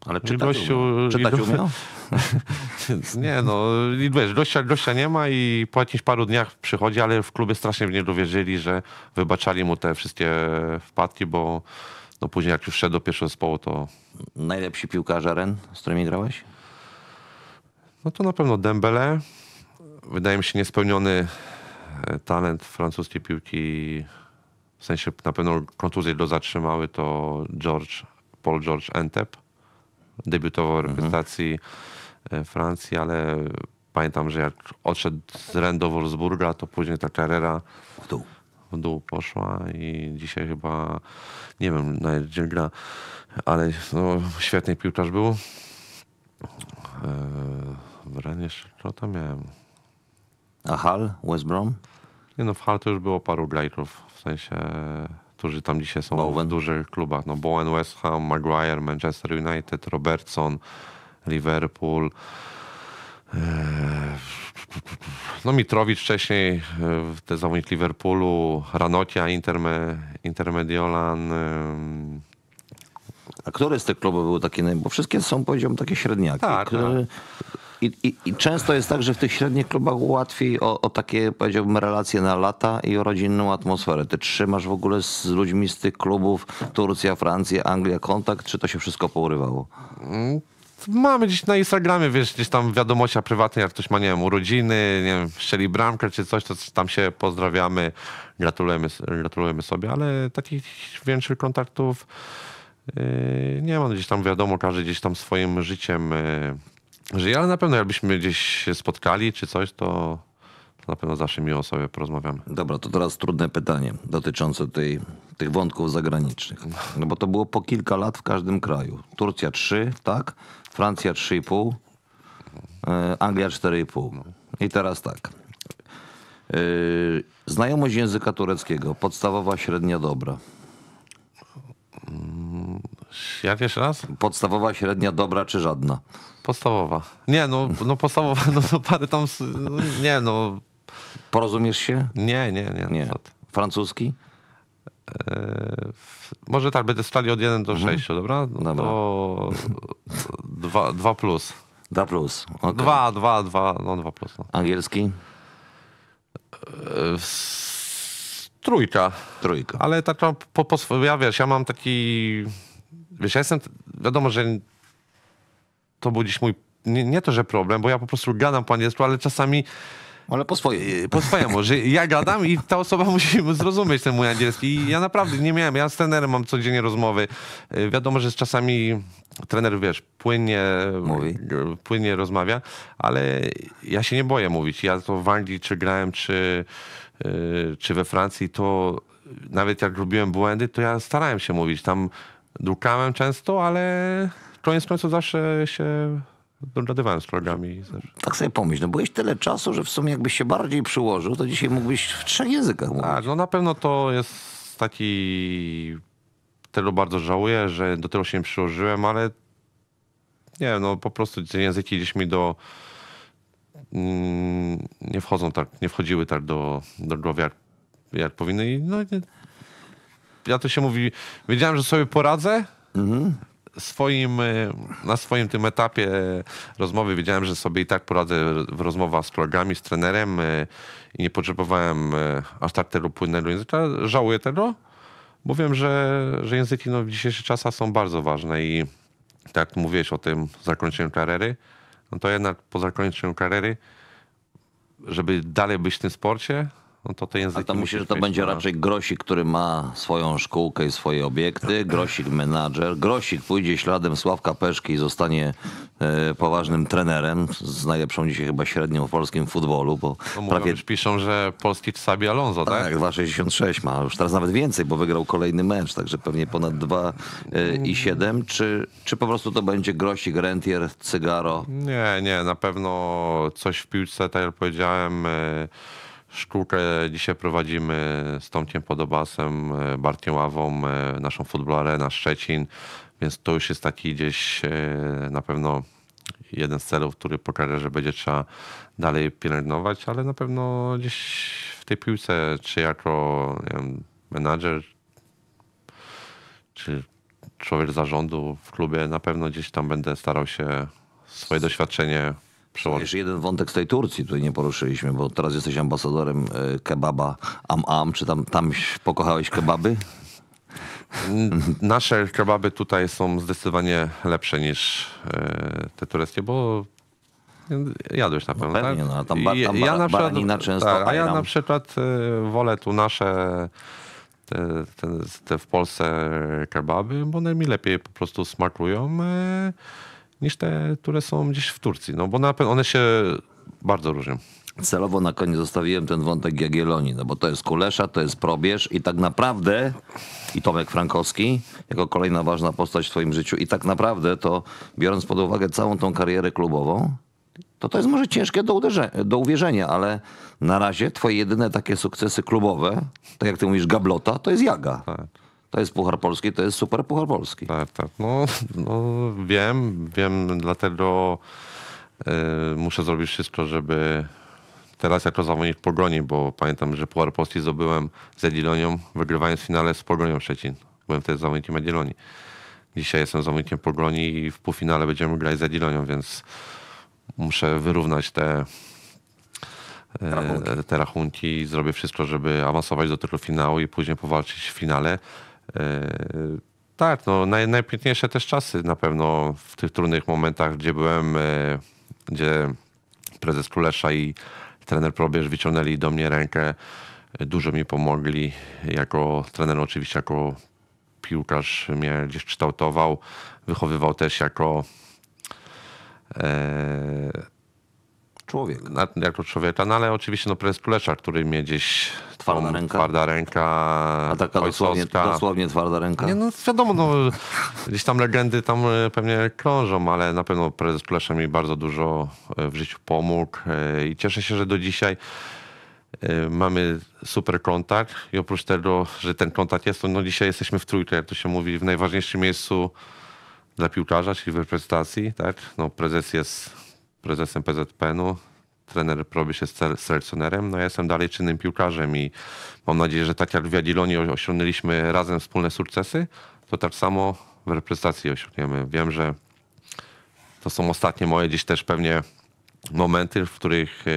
ale czytać gościu, Czytać umiał? [LAUGHS] nie no, i wiesz, gościa, gościa nie ma i po jakichś paru dniach przychodzi, ale w klubie strasznie w niego wierzyli, że wybaczali mu te wszystkie wpadki, bo no później jak już szedł do pierwszego zespołu, to... Najlepsi piłkarze Ren, z którymi grałeś? No to na pewno Dembele. Wydaje mi się niespełniony e, talent francuskiej piłki, w sensie na pewno kontuzje go zatrzymały, to George, Paul George Entep. Debiutował w mhm. reprezentacji mhm. Francji, ale pamiętam, że jak odszedł z Ren do Wolfsburga, to później ta karera... W dół w dół poszła i dzisiaj chyba, nie wiem na gdzie gra, ale no, świetny piłkarz był. Branie eee, co tam miałem? A Hal, West Brom? Nie no, w Hal to już było paru grajków, w sensie, którzy tam dzisiaj są Bowen. w dużych klubach. No Bowen, West Ham, Maguire, Manchester United, Robertson, Liverpool. Eee no Mitrowicz wcześniej, e, te zawodnik Liverpoolu, Ranotia, Interme, Intermediolan. A które z tych klubów były takie, bo wszystkie są powiedziałbym takie średniaki. Tak, tak. I, i, I, często jest tak, że w tych średnich klubach łatwiej o, o, takie, powiedziałbym, relacje na lata i o rodzinną atmosferę. Ty trzymasz w ogóle z ludźmi z tych klubów, Turcja, Francja, Anglia kontakt, czy to się wszystko pourywało? Mm, mamy gdzieś na Instagramie, wiesz, gdzieś tam wiadomości prywatne, jak ktoś ma, nie wiem, urodziny, nie wiem, strzeli bramkę czy coś, to tam się pozdrawiamy, gratulujemy, gratulujemy sobie, ale takich większych kontaktów yy, nie mam. Gdzieś tam wiadomo, każdy gdzieś tam swoim życiem yy, żyje, ale na pewno jakbyśmy gdzieś się spotkali czy coś, to na pewno zawsze miło sobie porozmawiamy. Dobra, to teraz trudne pytanie dotyczące tej, tych wątków zagranicznych. No bo to było po kilka lat w każdym kraju. Turcja 3, tak? Francja 3,5, e, Anglia 4,5. I teraz tak. E, znajomość języka tureckiego, podstawowa, średnia, dobra. Mm, ja wiesz raz? Podstawowa, średnia, dobra czy żadna? Podstawowa. Nie, no, no podstawowa, [LAUGHS] no, no parę tam, no, nie no, Porozumiesz się? Nie, nie, nie. nie. Francuski? Yy, może tak, będę stali od 1 do 6, mhm. dobra? No dobra? Do 2, 2 plus. 2 plus. Okay. 2, 2, 2, no 2 plus. No. Angielski? Yy, trójka. Trójka. Ale tak, po, po, ja wiesz, ja mam taki, wiesz, ja jestem, wiadomo, że to był dziś mój, nie, nie to, że problem, bo ja po prostu gadam po angielsku, ale czasami ale po, swojej, po swojemu, że ja gadam i ta osoba [LAUGHS] musi zrozumieć ten mój angielski. I ja naprawdę nie miałem, ja z trenerem mam codziennie rozmowy. E, wiadomo, że z czasami trener, wiesz, płynnie, Mówi. płynnie rozmawia, ale ja się nie boję mówić. Ja to w Anglii czy grałem, czy, e, czy we Francji, to nawet jak robiłem błędy, to ja starałem się mówić. Tam drukałem często, ale koniec końców zawsze się dogadywałem z kolegami. Tak sobie pomyśl, no byłeś tyle czasu, że w sumie jakbyś się bardziej przyłożył, to dzisiaj mógłbyś w trzech językach mówić. Tak, no na pewno to jest taki... Tego bardzo żałuję, że do tego się nie przyłożyłem, ale nie, no po prostu te języki gdzieś mi do... Mm, nie wchodzą tak, nie wchodziły tak do, do głowy, jak, jak powinny i no... Nie, ja to się mówi, wiedziałem, że sobie poradzę, mhm swoim, e, na swoim tym etapie rozmowy wiedziałem, że sobie i tak poradzę w rozmowach z kolegami, z trenerem e, i nie potrzebowałem e, aż tak tego płynnego języka. Żałuję tego, bo wiem, że, że języki no, w dzisiejszych czasach są bardzo ważne i tak jak mówiłeś o tym zakończeniu kariery, no to jednak po zakończeniu kariery, żeby dalej być w tym sporcie, no to te języki... A to myślę, że to będzie na... raczej Grosik, który ma swoją szkółkę i swoje obiekty, tak. Grosik menadżer. Grosik pójdzie śladem Sławka Peszki i zostanie e, poważnym trenerem z najlepszą dzisiaj chyba średnią w polskim futbolu, bo no mówią, prawie... piszą, że polski Xabi Alonso, tak? Tak, 2,66 ma, już teraz nawet więcej, bo wygrał kolejny mecz, także pewnie ponad 2,7. E, czy, czy po prostu to będzie Grosik, Rentier, Cygaro? Nie, nie, na pewno coś w piłce, tak jak powiedziałem... E, Szkółkę dzisiaj prowadzimy z Tomkiem Podobasem, e, Bartkiem Ławą, e, naszą futbolarę na Szczecin, więc to już jest taki gdzieś e, na pewno jeden z celów, który pokaże, że będzie trzeba dalej pielęgnować, ale na pewno gdzieś w tej piłce, czy jako wiem, menadżer, czy człowiek zarządu w klubie, na pewno gdzieś tam będę starał się swoje doświadczenie przełożyć. Jeszcze jeden wątek z tej Turcji tutaj nie poruszyliśmy, bo teraz jesteś ambasadorem e, kebaba Am Am. Czy tam, tam pokochałeś kebaby? Nasze kebaby tutaj są zdecydowanie lepsze niż e, te tureckie, bo Jadłeś na no pewno. No pewnie, tak? no, tam, bar, tam bar, na przykład, często. Tak, a ja na przykład e, wolę tu nasze te, te, te w Polsce kebaby, bo one mi lepiej po prostu smakują niż te, które są gdzieś w Turcji. No bo na pewno one się bardzo różnią. Celowo na koniec zostawiłem ten wątek Jagiellonii, no bo to jest Kulesza, to jest Probierz i tak naprawdę, i Tomek Frankowski, jako kolejna ważna postać w twoim życiu, i tak naprawdę to, biorąc pod uwagę całą tą karierę klubową, to to jest może ciężkie do, uderze- do uwierzenia, ale na razie twoje jedyne takie sukcesy klubowe, tak jak ty mówisz, gablota, to jest Jaga. Tak. To jest Puchar Polski, to jest super Puchar Polski. Tak, tak. No, no wiem, wiem, dlatego y, muszę zrobić wszystko, żeby teraz jako zawodnik Pogoni, bo pamiętam, że Puchar Polski zdobyłem z Edilonią, wygrywając w finale z Pogonią Szczecin. Byłem wtedy zawodnikiem Edilonii. Dzisiaj jestem zawodnikiem Pogoni i w półfinale będziemy grać z Edilonią, więc muszę wyrównać te e, rachunki. te rachunki i zrobię wszystko, żeby awansować do tego finału i później powalczyć w finale. E, tak, no naj, najpiękniejsze też czasy na pewno w tych trudnych momentach, gdzie byłem, e, gdzie prezes Kulesza i trener Probierz wyciągnęli do mnie rękę. E, dużo mi pomogli jako trener, oczywiście jako piłkarz mnie gdzieś kształtował, wychowywał też jako człowiek. Na, jako człowieka, no ale oczywiście no prezes Tulesza, który mnie gdzieś twarda tą, ręka, twarda ręka A taka dosłownie, dosłownie, twarda ręka. Nie, no wiadomo, no, gdzieś tam legendy tam e, pewnie krążą, ale na pewno prezes Tulesza mi bardzo dużo e, w życiu pomógł e, i cieszę się, że do dzisiaj mamy super kontakt i oprócz tego, że ten kontakt jest, to no dzisiaj jesteśmy w trójkę, jak to się mówi, w najważniejszym miejscu dla piłkarza, czyli w reprezentacji, tak? No prezes jest prezesem PZPN-u, trener Proby się selekcjonerem. No ja jestem dalej czynnym piłkarzem i mam nadzieję, że tak jak w Jagiellonii osiągnęliśmy razem wspólne sukcesy, to tak samo w reprezentacji osiągniemy. Wiem, że to są ostatnie moje gdzieś też pewnie momenty, w których e,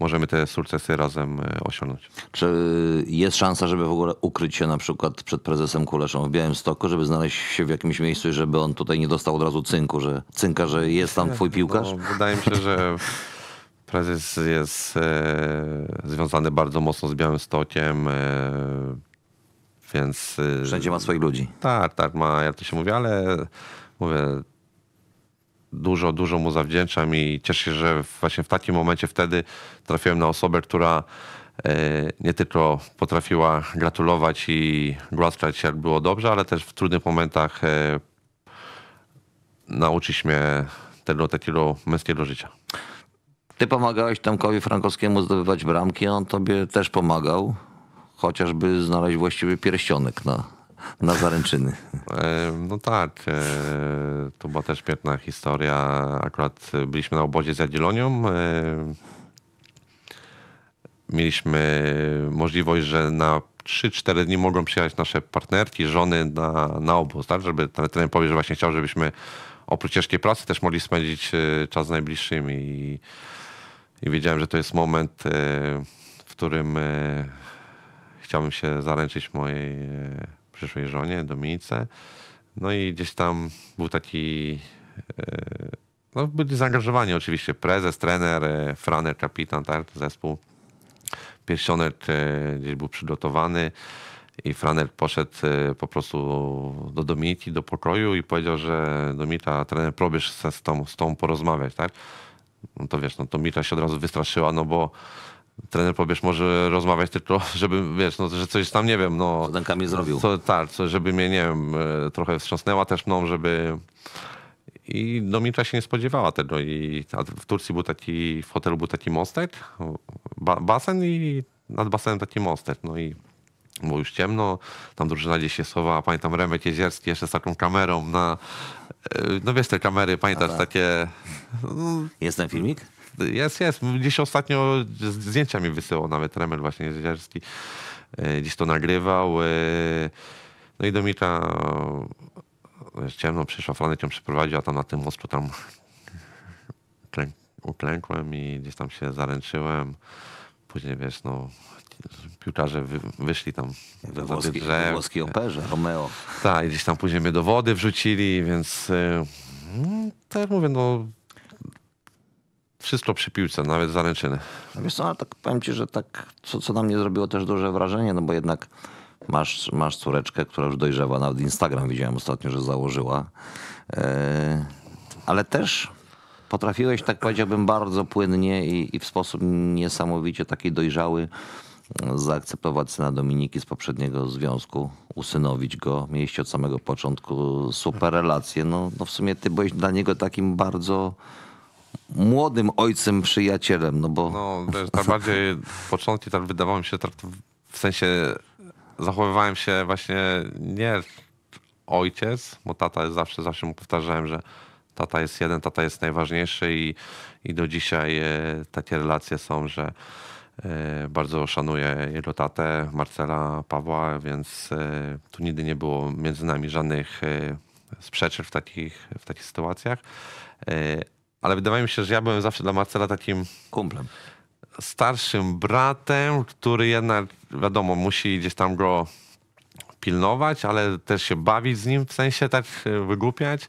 możemy te sukcesy razem e, osiągnąć. Czy jest szansa, żeby w ogóle ukryć się na przykład przed prezesem Kuleszą w Białymstoku, żeby znaleźć się w jakimś miejscu i żeby on tutaj nie dostał od razu cynku, że cynka, że jest tam twój piłkarz? [LAUGHS] No, wydaje mi się, że prezes jest e, związany bardzo mocno z Białymstokiem, e, więc... E, Wszędzie ma swoich ludzi. Tak, tak, ma, jak to się mówi, ale mówię dużo, dużo mu zawdzięczam i cieszę się, że właśnie w takim momencie wtedy trafiłem na osobę, która e, nie tylko potrafiła gratulować i głaskać jak było dobrze, ale też w trudnych momentach e, nauczyć mnie tego takiego męskiego życia. Ty pomagałeś Tomkowi Frankowskiemu zdobywać bramki, on tobie też pomagał, chociażby znaleźć właściwy pierścionek na, na zaręczyny. No tak, e, to była też piękna historia. Akurat byliśmy na obozie z Jagiellonią. Mieliśmy możliwość, że na 3-4 dni mogą przyjechać nasze partnerki, żony na, na obóz, tak? Żeby ten trener powie, że właśnie chciał, żebyśmy oprócz ciężkiej pracy też mogli spędzić e, czas z najbliższymi. I, i wiedziałem, że to jest moment, e, w którym chciałbym się zaręczyć mojej przyszłej żonie, Dominice. No i gdzieś tam był taki, e, no byli zaangażowani oczywiście prezes, trener, e, franer, kapitan, tak, zespół. Pierścionek e, gdzieś był przygotowany i franer poszedł po prostu do Dominiki, do pokoju i powiedział, że Dominika, trener, probierz z tą, z tą porozmawiać, tak? No to wiesz, no to Mita się od razu wystraszyła, no bo trener Pobierz może rozmawiać tylko, [LAUGHS] żeby, wiesz, no, że coś tam, nie wiem, no... Co zrobił. Co, tak, co, żeby mnie, nie wiem, e, trochę wstrząsnęła też mną, żeby... I Dominika no, się nie spodziewała tego. I w Turcji był taki, w hotelu był taki mostek, ba basen i nad basenem taki mostek. No i było już ciemno, tam drużyna gdzieś się schowała. Pamiętam Remek Jezierski jeszcze z taką kamerą na... E, no wiesz, te kamery, pamiętasz, tak. takie... No... Jest ten filmik? jest, jest. Gdzieś ostatnio zdjęcia mi wysyłał nawet Remel właśnie Jezierski. E, gdzieś to nagrywał. E, no i do Mika e, ciemno przyszła, Franek ją przeprowadził, a tam na tym mostu tam uklękłem i gdzieś tam się zaręczyłem. Później wiesz, no piłkarze wyszli tam we włoskiej, drzew. włoskiej operze, Romeo. Tak, i gdzieś tam później mnie do wody wrzucili, więc no, tak jak mówię, no wszystko przy piłce, nawet zaręczyny. No wiesz co, ale tak powiem ci, że tak, co, co na mnie zrobiło też duże wrażenie, no bo jednak masz, masz córeczkę, która już dojrzewa, nawet Instagram widziałem ostatnio, że założyła. Yy, ale też potrafiłeś, tak powiedziałbym, bardzo płynnie i, i w sposób niesamowicie taki dojrzały mm, zaakceptować syna Dominiki z poprzedniego związku, usynowić go. Mieliście od samego początku super relacje. No, no w sumie ty byłeś dla niego takim bardzo młodym ojcem przyjacielem, no bo... No, wiesz, tak bardziej początki tak wydawało mi się, tak w sensie zachowywałem się właśnie nie ojciec, bo tata jest zawsze, zawsze mu powtarzałem, że tata jest jeden, tata jest najważniejszy i, i do dzisiaj e, takie relacje są, że e, bardzo szanuję jego tatę, Marcela, Pawła, więc e, tu nigdy nie było między nami żadnych sprzeczek w takich, w takich sytuacjach ale wydawało mi się, że ja byłem zawsze dla Marcela takim... Kumplem. Starszym bratem, który jednak, wiadomo, musi gdzieś tam go pilnować, ale też się bawić z nim, w sensie tak wygłupiać.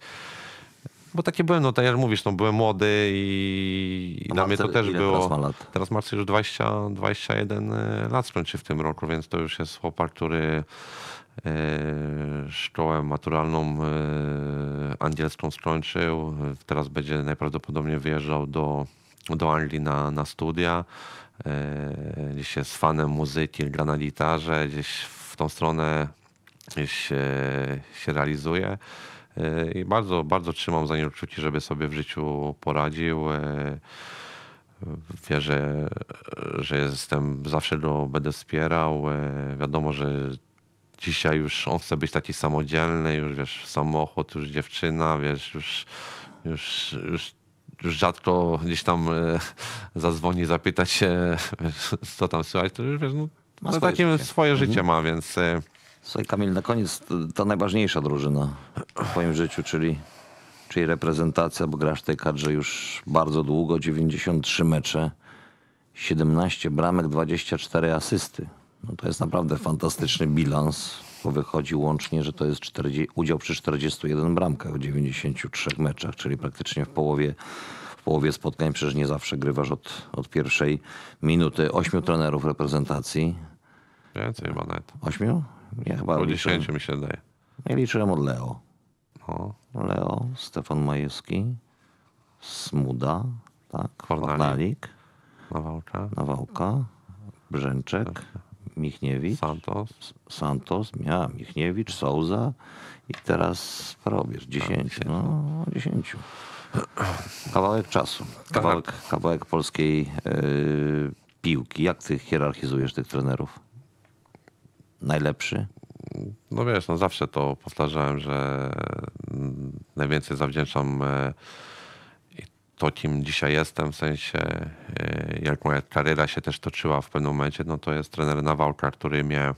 Bo takie byłem, no tak jak mówisz, no byłem młody i, i dla mnie to też było. Teraz, ma teraz Marcel już 20, 21 e, lat skończy w tym roku, więc to już jest chłopak, który E, szkołę maturalną e, angielską skończył. Teraz będzie najprawdopodobniej wyjeżdżał do, do Anglii na, na studia. E, gdzieś jest fanem muzyki, gra na gitarze, gdzieś w tą stronę się, się realizuje. I bardzo, bardzo trzymam za nim kciuki, żeby sobie w życiu poradził wierzę, że jestem, zawsze go będę wspierał. Wiadomo, że dzisiaj już on chce być taki samodzielny, już wiesz, samochód, już dziewczyna, wiesz, już, już, już już rzadko gdzieś tam e, zadzwoni, zapytać się, wiesz, co tam słychać, to już wiesz, no, ma no swoje takim życie. swoje mhm. życie ma, więc... E... Słuchaj Kamil, na koniec ta najważniejsza drużyna w twoim życiu, czyli, czyli reprezentacja, bo grasz w tej kadrze już bardzo długo, 93 mecze, 17 bramek, 24 asysty. No to jest naprawdę fantastyczny bilans, bo wychodzi łącznie, że to jest 40, udział przy 41 bramkach w 93 meczach, czyli praktycznie w połowie w połowie spotkań przecież nie zawsze grywasz od, od pierwszej minuty. Ośmiu trenerów reprezentacji. Więcej chyba nawet. Ośmiu? nie chyba po dziesięciu mi się daje. Ja liczyłem od Leo. No. Leo, Stefan Majewski, Smuda, tak, Kornalik, Nawałka. Nawałka, Brzęczek. Tak. Michniewicz. Santos. Santos, ja, Michniewicz, Souza i teraz Probierz. Tak, dziesięciu. No, dziesięciu. [CLEARS THROAT] Kawałek czasu. Tak. Kawałek, kawałek polskiej yy, piłki. Jak ty hierarchizujesz tych trenerów? Najlepszy? No wiesz, no zawsze to powtarzałem, że mm, najwięcej zawdzięczam yy, to, kim dzisiaj jestem, w sensie e, jak moja kariera się też toczyła w pewnym momencie, no to jest trener Nawalka, który mnie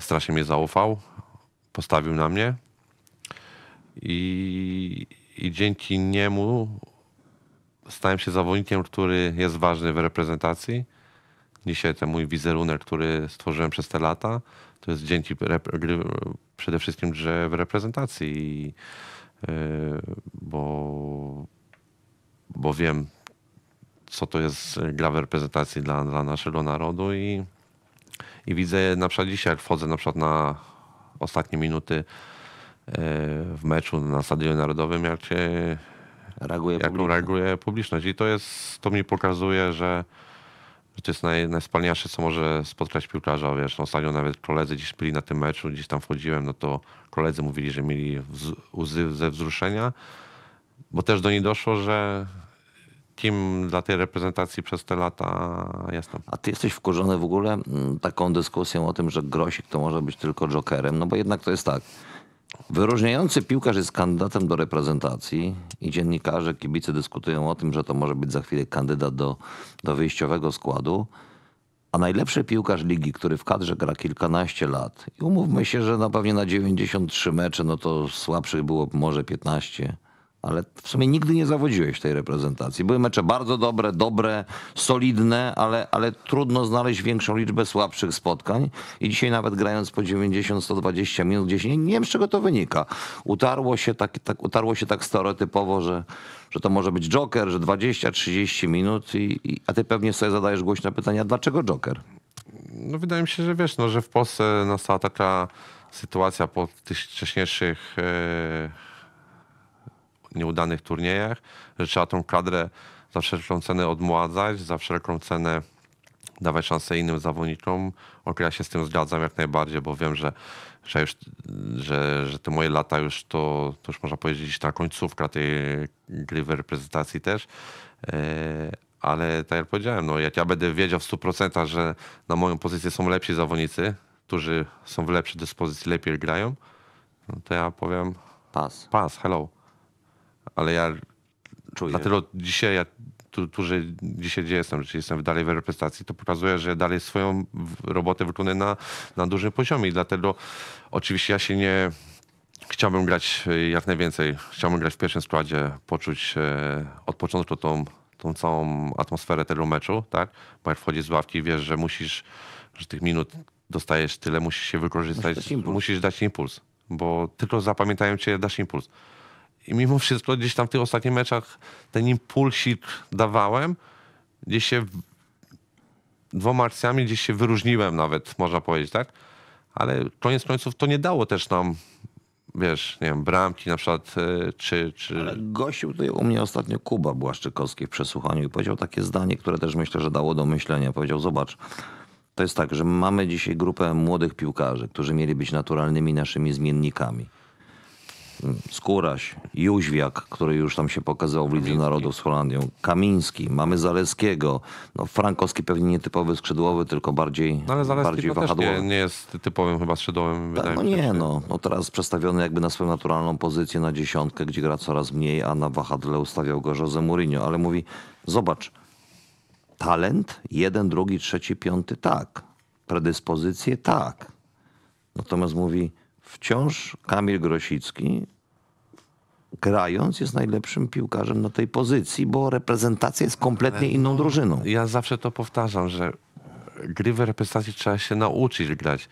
strasznie mnie zaufał, postawił na mnie i, i dzięki niemu stałem się zawodnikiem, który jest ważny w reprezentacji. Dzisiaj ten mój wizerunek, który stworzyłem przez te lata, to jest dzięki przede wszystkim że w reprezentacji, e, bo bo wiem, co to jest gra w reprezentacji dla, dla naszego narodu i, i widzę na przykład dzisiaj, jak wchodzę na przykład na ostatnie minuty e, w meczu na Stadionie Narodowym, jak się reaguje, jak publiczność. reaguje publiczność. I to jest, to mi pokazuje, że to jest naj, najspalniejsze, co może spotkać piłkarza. Wiesz, ostatnio no, nawet koledzy gdzieś byli na tym meczu, gdzieś tam wchodziłem, no to koledzy mówili, że mieli łzy ze wzruszenia bo też do niej doszło, że kim dla tej reprezentacji przez te lata jestem. A ty jesteś wkurzony w ogóle mm, taką dyskusją o tym, że Grosik to może być tylko jokerem, no bo jednak to jest tak. Wyróżniający piłkarz jest kandydatem do reprezentacji i dziennikarze, kibice dyskutują o tym, że to może być za chwilę kandydat do, do wyjściowego składu. A najlepszy piłkarz ligi, który w kadrze gra kilkanaście lat, i umówmy się, że na pewnie na 93 mecze, no to słabszych było może 15 ale w sumie nigdy nie zawodziłeś w tej reprezentacji. Były mecze bardzo dobre, dobre, solidne, ale, ale trudno znaleźć większą liczbę słabszych spotkań. I dzisiaj nawet grając po 90-120 minut gdzieś, nie, nie wiem z czego to wynika. Utarło się tak, tak, utarło się tak stereotypowo, że, że to może być Joker, że 20-30 minut, i, i, a ty pewnie sobie zadajesz głośne pytania, dlaczego Joker? No wydaje mi się, że wiesz, no, że w Polsce nastała taka sytuacja po tych wcześniejszych... Yy nieudanych turniejach, że trzeba tą kadrę za wszelką cenę odmładzać, za wszelką cenę dawać szansę innym zawodnikom. Ok, ja się z tym zgadzam jak najbardziej, bo wiem, że, że, już, że, że te moje lata już to, to już można powiedzieć ta końcówka tej gry w reprezentacji też. E, ale tak jak powiedziałem, no, jak ja będę wiedział w 100%, że na moją pozycję są lepsi zawodnicy, którzy są w lepszej dyspozycji, lepiej grają, no to ja powiem pas. Pas, hello ale ja Czuję. dlatego dzisiaj ja tu, tu, że dzisiaj gdzie jestem, czyli jestem dalej w reprezentacji, to pokazuje, że dalej swoją robotę wykonuję na, na dużym poziomie i dlatego oczywiście ja się nie chciałbym grać e, jak najwięcej, chciałbym grać w pierwszym składzie, poczuć e, od początku tą, tą całą atmosferę tego meczu, tak? Bo jak wchodzisz z ławki, wiesz, że musisz, że tych minut dostajesz tyle, musisz się wykorzystać, musisz dać impuls, musisz dać impuls bo tylko zapamiętają cię, dasz impuls. I mimo wszystko gdzieś tam w tych ostatnich meczach ten impulsik dawałem, gdzieś się dwoma akcjami gdzieś się wyróżniłem nawet, można powiedzieć, tak? Ale koniec końców to nie dało też nam wiesz, nie wiem, bramki na przykład, e, czy... czy... Ale gościł tutaj u mnie ostatnio Kuba Błaszczykowski w przesłuchaniu i powiedział takie zdanie, które też myślę, że dało do myślenia. Powiedział, zobacz, to jest tak, że mamy dzisiaj grupę młodych piłkarzy, którzy mieli być naturalnymi naszymi zmiennikami. Skóraś, Jóźwiak, który już tam się pokazał w Lidze Narodów z Holandią, Kamiński, mamy Zaleskiego, no Frankowski pewnie nietypowy skrzydłowy, tylko bardziej, no ale Zaleski bardziej wahadłowy. Nie, nie jest typowym chyba skrzydłowym. Tak, no, no nie, no. no. Teraz przestawiony jakby na swoją naturalną pozycję na dziesiątkę, gdzie gra coraz mniej, a na wahadle ustawiał go Jose Mourinho, ale mówi, zobacz, talent, jeden, drugi, trzeci, piąty, tak. Predyspozycje, tak. Natomiast mówi, wciąż Kamil Grosicki grając jest najlepszym piłkarzem na tej pozycji, bo reprezentacja jest kompletnie inną no, drużyną. Ja zawsze to powtarzam, że gry w reprezentacji trzeba się nauczyć grać.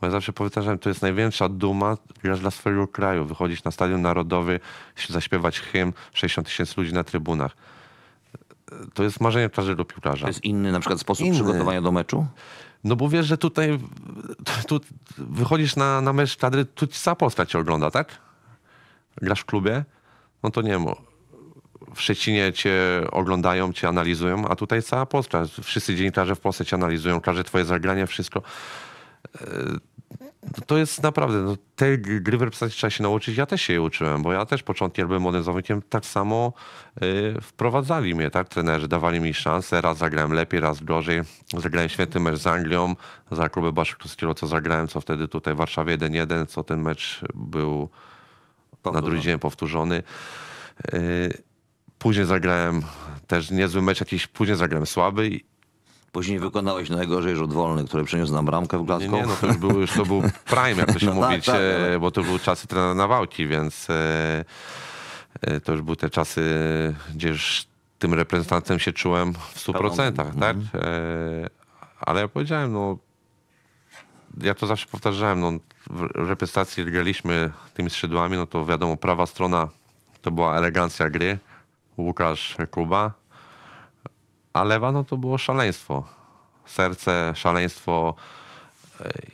Bo ja zawsze powtarzam, to jest największa duma grać dla swojego kraju. Wychodzić na stadion narodowy, zaśpiewać hymn, 60 tysięcy ludzi na trybunach. To jest marzenie każdego piłkarza. To jest inny na przykład sposób inny. przygotowania do meczu? No bo wiesz, że tutaj tu, wychodzisz na, na mecz kadry, tu cała Polska cię ogląda, tak? Grasz w klubie, no to nie wiem, w Szczecinie cię oglądają, cię analizują, a tutaj cała Polska, wszyscy dziennikarze w Polsce cię analizują, każde twoje zagranie, wszystko e, no to jest naprawdę, no, tej gry w reprezentacji trzeba się nauczyć. Ja też się je uczyłem, bo ja też początkiem byłem młodym zawodnikiem, tak samo y, wprowadzali mnie, tak, trenerzy, dawali mi szansę, raz zagrałem lepiej, raz gorzej. Zagrałem świetny mecz z Anglią, za klubę Baszkowskiego, co zagrałem, co wtedy tutaj w Warszawie 1-1, co ten mecz był powtórzony. na drugi dzień powtórzony. Y, później zagrałem też niezły mecz, jakiś później zagrałem słaby Później wykonałeś najgorzej rzut wolny, który przyniósł nam bramkę w Glasgow. Nie, nie no to już był, już to był prime, jak to się [LAUGHS] no tak, mówić, tak, tak, bo to były czasy trenera Nawałki, więc e, e, to już były te czasy, gdzie już tym reprezentantem się czułem w 100%, Pełną. Mhm. tak? Ale ja powiedziałem, no ja to zawsze powtarzałem, no, w reprezentacji graliśmy tymi skrzydłami, no to wiadomo, prawa strona to była elegancja gry, Łukasz Kuba, a lewa no to było szaleństwo. Serce, szaleństwo.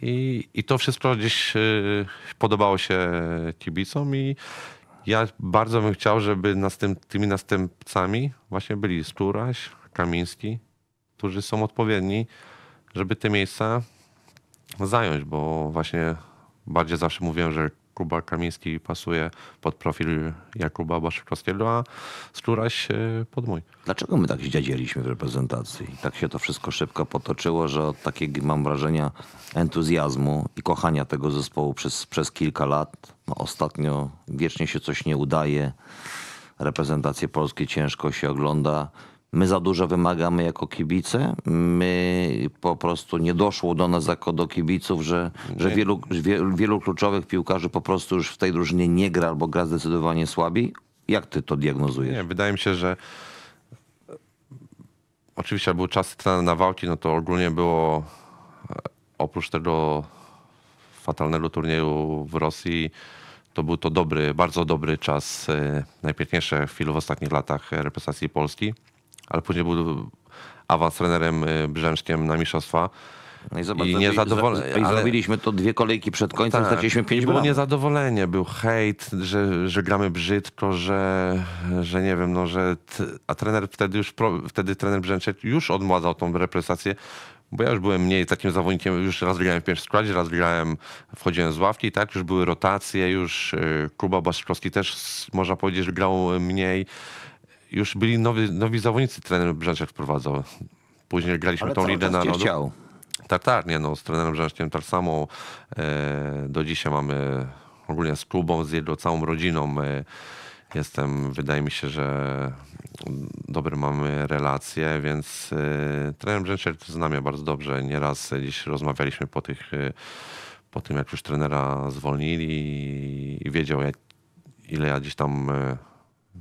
I, i to wszystko gdzieś y, podobało się kibicom i ja bardzo bym chciał, żeby następ, tymi następcami właśnie byli Sturaś, Kamiński, którzy są odpowiedni, żeby te miejsca zająć, bo właśnie bardziej zawsze mówiłem, że Kuba Kamiński pasuje pod profil Jakuba Baszykowskiego, a Szczuraś e, pod mój. Dlaczego my tak zdziadzieliśmy w reprezentacji? Tak się to wszystko szybko potoczyło, że od takiego mam wrażenia entuzjazmu i kochania tego zespołu przez, przez kilka lat. No ostatnio wiecznie się coś nie udaje. Reprezentację polskie ciężko się ogląda My za dużo wymagamy jako kibice. My po prostu nie doszło do nas jako do kibiców, że, że wielu, wielu kluczowych piłkarzy po prostu już w tej drużynie nie gra albo gra zdecydowanie słabiej. Jak ty to diagnozujesz? Nie, wydaje mi się, że e, oczywiście były czasy na walki, no to ogólnie było e, oprócz tego fatalnego turnieju w Rosji, to był to dobry, bardzo dobry czas, e, najpiękniejsze chwile w ostatnich latach reprezentacji Polski ale później był awans trenerem y, Brzęczkiem na mistrzostwa. No i, zobacz, I, niezadowolenie. i zrobiliśmy to dwie kolejki przed końcem, tak, straciliśmy pięć Było niezadowolenie, był hejt, że, że gramy brzydko, że, że nie wiem, no, że... T... A trener wtedy już, wtedy trener Brzęczek już odmładzał tą reprezentację, bo ja już byłem mniej takim zawodnikiem, już raz wygrałem w pierwszym składzie, raz wygrałem, wchodziłem z ławki, tak, już były rotacje, już y, Kuba Baszczkowski też, można powiedzieć, że grał y, mniej już byli nowi, nowi zawodnicy trener Brzęczek wprowadzał. Później graliśmy Ale tą Lidę Narodu. Chciał. Tak, tak, nie no, z trenerem Brzęczkiem tak samo. E, do dzisiaj mamy ogólnie z klubą, z jego całą rodziną. E, jestem, wydaje mi się, że dobre mamy relacje, więc y, trener Brzęczek zna mnie bardzo dobrze. Nieraz dziś rozmawialiśmy po tych, e, po tym jak już trenera zwolnili i, i wiedział, jak, ile ja gdzieś tam e,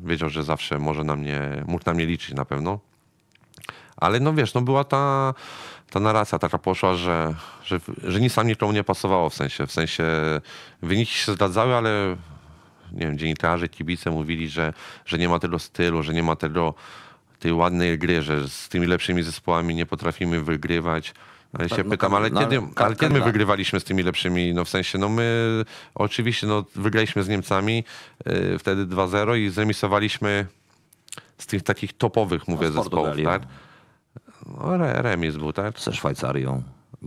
Wiedział, że zawsze może na mnie, mógł na mnie liczyć na pewno. Ale no wiesz, no była ta, ta narracja taka poszła, że, że, że nic tam nikomu nie pasowało w sensie. W sensie wyniki się zgadzały, ale nie wiem, dziennikarze, kibice mówili, że, że nie ma tego stylu, że nie ma tego tej ładnej gry, że z tymi lepszymi zespołami nie potrafimy wygrywać. Ale się no, no pytam, ale no, kiedy, ale kiedy my wygrywaliśmy z tymi lepszymi? No w sensie, no my oczywiście no, wygraliśmy z Niemcami y, wtedy 2-0 i zremisowaliśmy z tych takich topowych, no, mówię, no, zespołów, tak? No, re, remis był, tak? Ze Szwajcarią.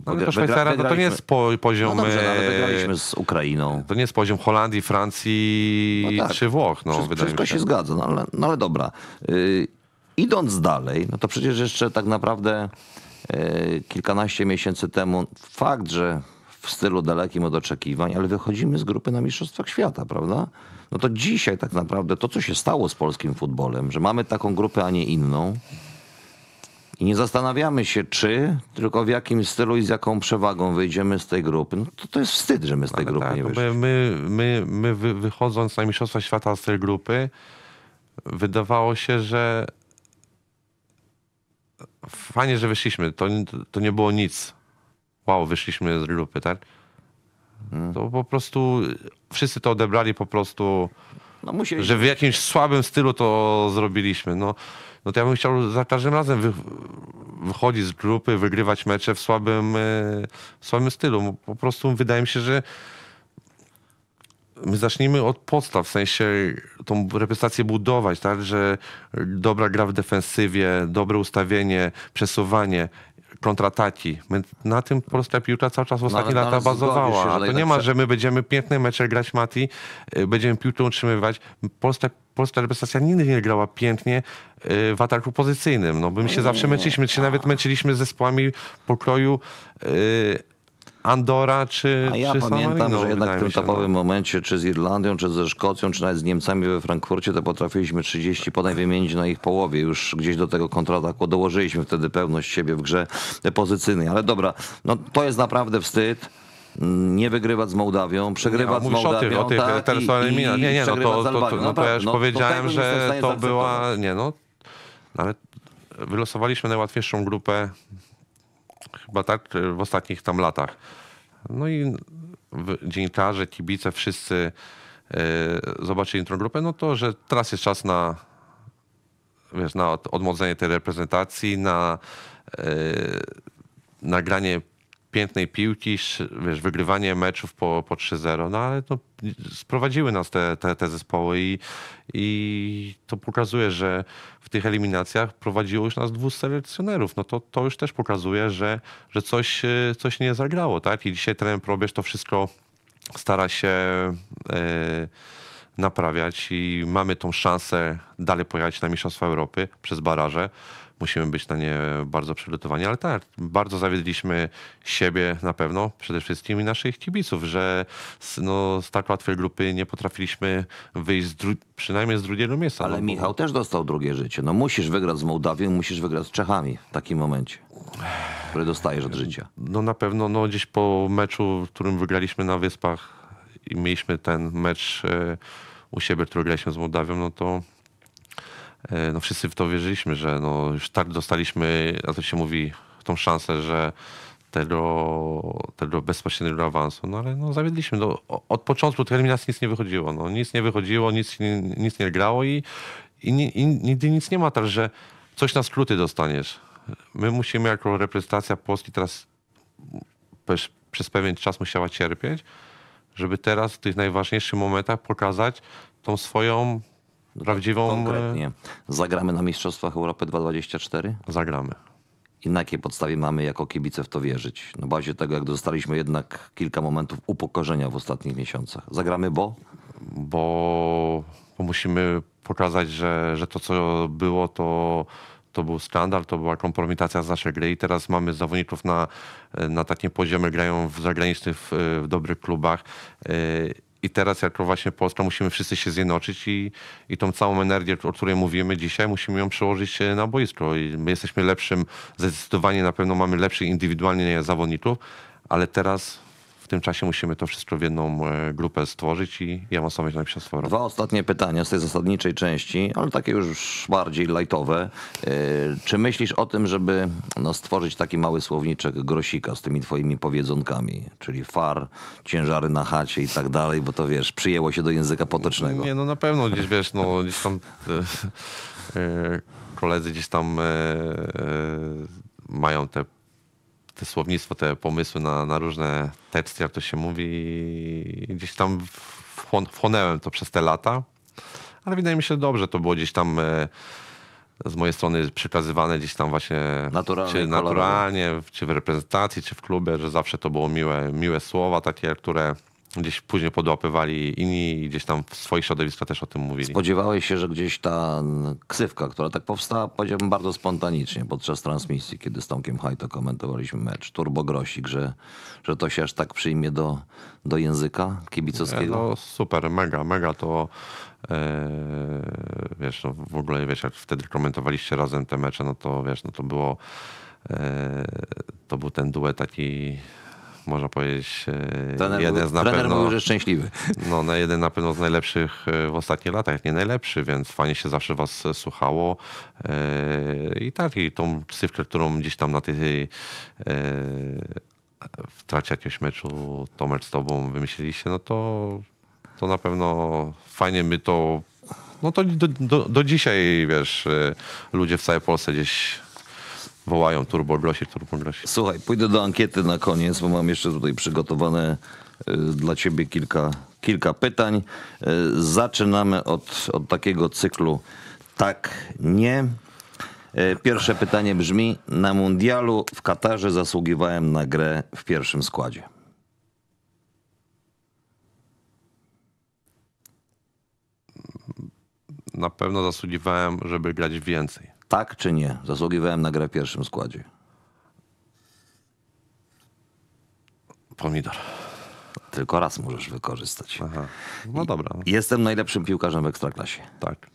No, to Szwajcaria, no, to nie jest po, poziom... No dobrze, no, ale y, wygraliśmy z Ukrainą. To nie jest poziom Holandii, Francji no tak. czy Włoch, no, Wszystko, wszystko mi się. się zgadza, no ale, no ale dobra. Y, idąc dalej, no to przecież jeszcze tak naprawdę E, kilkanaście miesięcy temu. Fakt, że w stylu dalekim od oczekiwań, ale wychodzimy z grupy na Mistrzostwach Świata, prawda? No to dzisiaj tak naprawdę to, co się stało z polskim futbolem, że mamy taką grupę, a nie inną i nie zastanawiamy się czy, tylko w jakim stylu i z jaką przewagą wyjdziemy z tej grupy, no to, to jest wstyd, że my z tej ale grupy tak, nie wyszliśmy. My, my, my wychodząc na Mistrzostwa Świata z tej grupy, wydawało się, że fajnie, że wyszliśmy. To, to nie było nic. Wow, wyszliśmy z grupy, tak? Hmm. To po prostu wszyscy to odebrali po prostu, no, musieli... że w jakimś słabym stylu to zrobiliśmy. No, no to ja bym chciał za każdym razem wy, wychodzić z grupy, wygrywać mecze w słabym, e, w słabym stylu. Po prostu wydaje mi się, że my zacznijmy od podstaw, w sensie tą reprezentację budować, tak, że dobra gra w defensywie, dobre ustawienie, przesuwanie, kontrataki. My na tym polska piłka cały czas w ostatnich latach bazowała. Się, A to nie ma, że my będziemy piękne mecze grać Mati, y, będziemy piłkę utrzymywać. Polska, polska reprezentacja nigdy nie grała pięknie y, w ataku pozycyjnym. No, my się no zawsze męczyliśmy, czy nawet męczyliśmy z zespołami pokroju y, Andora czy A ja czy pamiętam, że jednak w tym etapowym no. momencie, czy z Irlandią, czy ze Szkocją, czy nawet z Niemcami we Frankfurcie, to potrafiliśmy 30 podań wymienić na ich połowie. Już gdzieś do tego kontrataku dołożyliśmy wtedy pewność siebie w grze pozycyjnej. Ale dobra, no to jest naprawdę wstyd nie wygrywać z Mołdawią, przegrywać nie, no, z Mołdawią. O tych, tak, teraz i, i, nie, nie, no to, to, to, no to ja już no, tak, no powiedziałem, to że to była, nie no, ale wylosowaliśmy najłatwiejszą grupę chyba tak, w ostatnich tam latach. No i dziennikarze, kibice, wszyscy e, zobaczyli tę grupę, no to, że teraz jest czas na, wiesz, na odmłodzenie tej reprezentacji, na e, nagranie pięknej piłki, wiesz, wygrywanie meczów po, po 3-0, no ale to sprowadziły nas te, te, te zespoły i, i to pokazuje, że w tych eliminacjach prowadziło już nas dwóch selekcjonerów. No to, to już też pokazuje, że, że coś, e, coś nie zagrało, tak? I dzisiaj trener Probierz to wszystko stara się e, naprawiać i mamy tą szansę dalej pojechać na Mistrzostwa Europy przez baraże musimy być na nie bardzo przygotowani. Ale tak, bardzo zawiedliśmy siebie na pewno, przede wszystkim i naszych kibiców, że z, no, z tak łatwej grupy nie potrafiliśmy wyjść z przynajmniej z drugiego miejsca. Ale no, Michał bo... też dostał drugie życie. No musisz wygrać z Mołdawią, musisz wygrać z Czechami w takim momencie, który dostajesz od życia. No na pewno no, gdzieś po meczu, w którym wygraliśmy na Wyspach i mieliśmy ten mecz e, u siebie, który graliśmy z Mołdawią, no to E, no wszyscy w to wierzyliśmy, że no już tak dostaliśmy, a to się mówi, tą szansę, że tego, tego bezpośredniego awansu. No ale no, zawiedliśmy. No, od początku tych eliminacji nic nie wychodziło. No, nic nie wychodziło, nic, nic nie grało i, i, i nigdy nic nie ma tak, że coś na skróty dostaniesz. My musimy jako reprezentacja Polski teraz przez, przez pewien czas musiała cierpieć, żeby teraz w tych najważniejszych momentach pokazać tą swoją Prawdziwą... E, Konkretnie. Zagramy na Mistrzostwach Europy 2024? Zagramy. I na jakiej podstawie mamy jako kibice w to wierzyć? Na bazie tego, jak dostaliśmy jednak kilka momentów upokorzenia w ostatnich miesiącach. Zagramy bo? Bo, bo musimy pokazać, że, że to, co było, to, to był skandal, to była kompromitacja z naszej gry i teraz mamy zawodników na, na takim poziomie, grają w zagranicznych, w, w dobrych klubach. E, i teraz jako właśnie Polska musimy wszyscy się zjednoczyć i, i tą całą energię, o której mówimy dzisiaj, musimy ją przełożyć e, na boisko. I my jesteśmy lepszym, zdecydowanie na pewno mamy lepszych indywidualnie zawodników, ale teraz tym czasie musimy to wszystko w jedną e, grupę stworzyć i ja mam sobie napisał swoją Dwa ostatnie pytania z tej zasadniczej części, ale takie już bardziej lightowe. E, czy myślisz o tym, żeby no, stworzyć taki mały słowniczek grosika z tymi twoimi powiedzonkami, czyli far, ciężary na chacie i tak dalej, bo to wiesz, przyjęło się do języka potocznego. Nie, no na pewno gdzieś wiesz, no gdzieś tam e, koledzy gdzieś tam mają te te słownictwo, te pomysły na, na różne teksty, jak to się mówi, gdzieś tam wchłonęłem to przez te lata. Ale wydaje mi się, że dobrze to było gdzieś tam e, z mojej strony przekazywane gdzieś tam właśnie naturalnie, czy, naturalnie czy w reprezentacji, czy w klubie, że zawsze to było miłe, miłe słowa takie, które gdzieś później podłapywali inni i gdzieś tam w swoich środowiskach też o tym mówili. Spodziewałeś się, że gdzieś ta ksywka, która tak powstała, powiedziałbym bardzo spontanicznie podczas transmisji, kiedy z Tomkiem Hajto komentowaliśmy mecz, Turbo Grosik, że, że to się aż tak przyjmie do, do języka kibicowskiego? no super, mega, mega to yy, wiesz, no w ogóle wiesz, jak wtedy komentowaliście razem te mecze, no to wiesz, no to było yy, to był ten duet taki można powiedzieć, e, trener jeden z na trener pewno... Mówił, że szczęśliwy. No, na no, jeden na pewno z najlepszych e, w ostatnich latach, nie najlepszy, więc fajnie się zawsze was e, słuchało. I tak, i tą psywkę, którą gdzieś tam na tej w trakcie jakiegoś meczu Tomek z tobą wymyśliliście, no to, to na pewno fajnie my to no to do, do, do dzisiaj, wiesz, ludzie w całej Polsce gdzieś wołają Turbo Blosie, Turbo Blosie. Słuchaj, pójdę do ankiety na koniec, bo mam jeszcze tutaj przygotowane y, dla ciebie kilka, kilka pytań. Y, zaczynamy od, od takiego cyklu tak, nie. Y, pierwsze pytanie brzmi, na mundialu w Katarze zasługiwałem na grę w pierwszym składzie. Na pewno zasługiwałem, żeby grać więcej. Tak czy nie? Zasługiwałem na grę w pierwszym składzie. Pomidor. Tylko raz możesz wykorzystać. Aha. No dobra. Jestem najlepszym piłkarzem w ekstraklasie. Tak.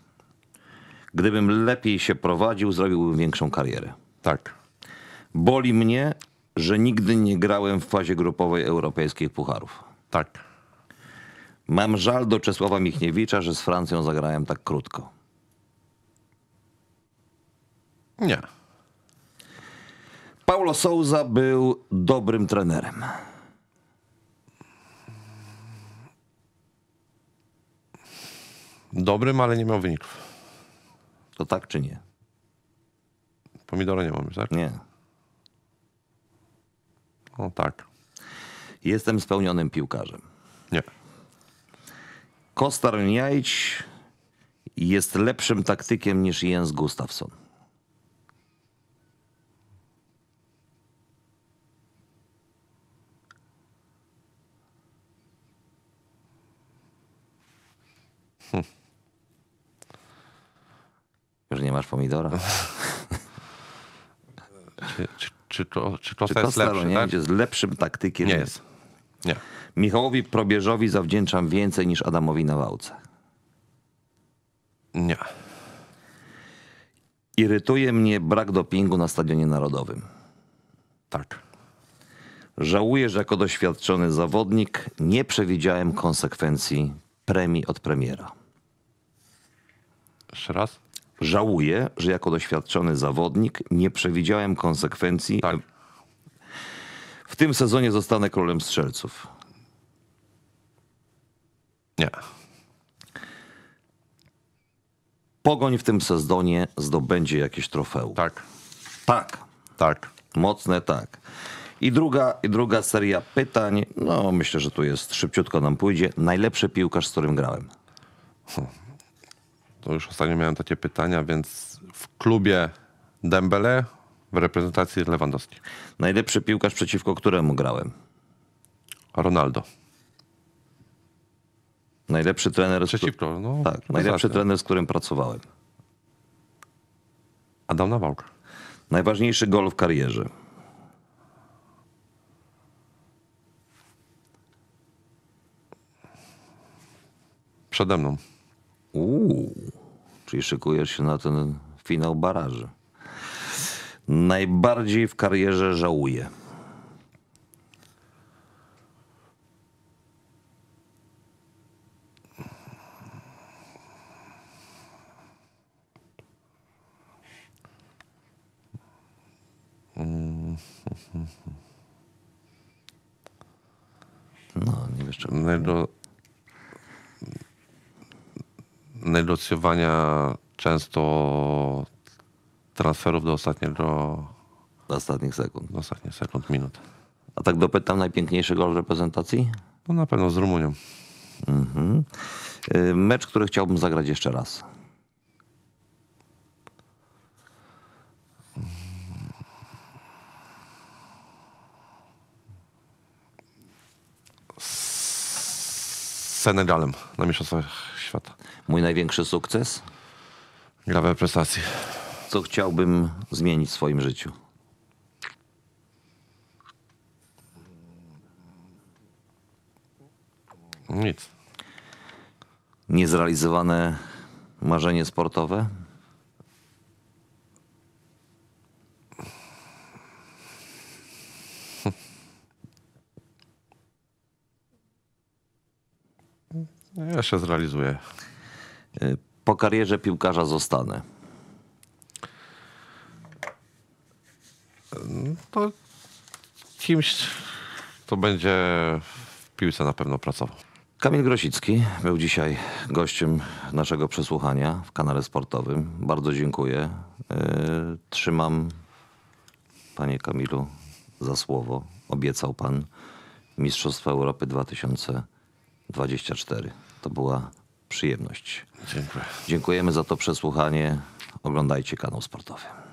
Gdybym lepiej się prowadził, zrobiłbym większą karierę. Tak. Boli mnie, że nigdy nie grałem w fazie grupowej europejskich pucharów. Tak. Mam żal do Czesława Michniewicza, że z Francją zagrałem tak krótko. Nie. Paulo Souza był dobrym trenerem. Dobrym, ale nie miał wyników. To tak czy nie? Pomidora nie mamy, tak? Nie. No tak. Jestem spełnionym piłkarzem. Nie. Kostar Njajć jest lepszym taktykiem niż Jens Gustafsson. Hm. Już nie masz pomidora? [LAUGHS] czy, czy, czy, to, czy, to jest lepszy, nie tak? lepszym taktykiem? Nie jest. Nie. Michałowi Probierzowi zawdzięczam więcej niż Adamowi Nawałce. Nie. Irytuje mnie brak dopingu na Stadionie Narodowym. Tak. Żałuję, że jako doświadczony zawodnik nie przewidziałem konsekwencji premii od premiera. Jeszcze raz? Żałuję, że jako doświadczony zawodnik nie przewidziałem konsekwencji. Tak. W tym sezonie zostanę królem strzelców. Nie. Pogoń w tym sezonie zdobędzie jakieś trofeum. Tak. Tak. Tak. Mocne tak. I druga, i druga seria pytań. No, myślę, że tu jest szybciutko nam pójdzie. Najlepszy piłkarz, z którym grałem. To już ostatnio miałem takie pytania, więc w klubie Dembele, w reprezentacji Lewandowski. Najlepszy piłkarz, przeciwko któremu grałem? Ronaldo. Najlepszy trener. Przeciwko, no, tak, no najlepszy trener, z którym pracowałem. Adam Nawalka. Najważniejszy gol w karierze. przede mną. Uuu, czyli szykujesz się na ten finał baraży. Najbardziej w karierze żałuję. negocjowania często transferów do ostatniego... Do ostatnich sekund. Do ostatnich sekund, minut. A tak dopytam najpiękniejszy gol reprezentacji? No na pewno z Rumunią. Mhm. Y, mecz, który chciałbym zagrać jeszcze raz. Senegalem na Mistrzostwach Świata. Mój największy sukces? Gra w Co chciałbym zmienić w swoim życiu? Nic. Niezrealizowane marzenie sportowe? Ja się zrealizuję. Y, po karierze piłkarza zostanę. To kimś to będzie w piłce na pewno pracował. Kamil Grosicki był dzisiaj gościem naszego przesłuchania w kanale sportowym. Bardzo dziękuję. Y, trzymam, panie Kamilu, za słowo. Obiecał pan Mistrzostwa Europy 2024. To była przyjemność. Dziękuję. Dziękujemy za to przesłuchanie. Oglądajcie kanał sportowy.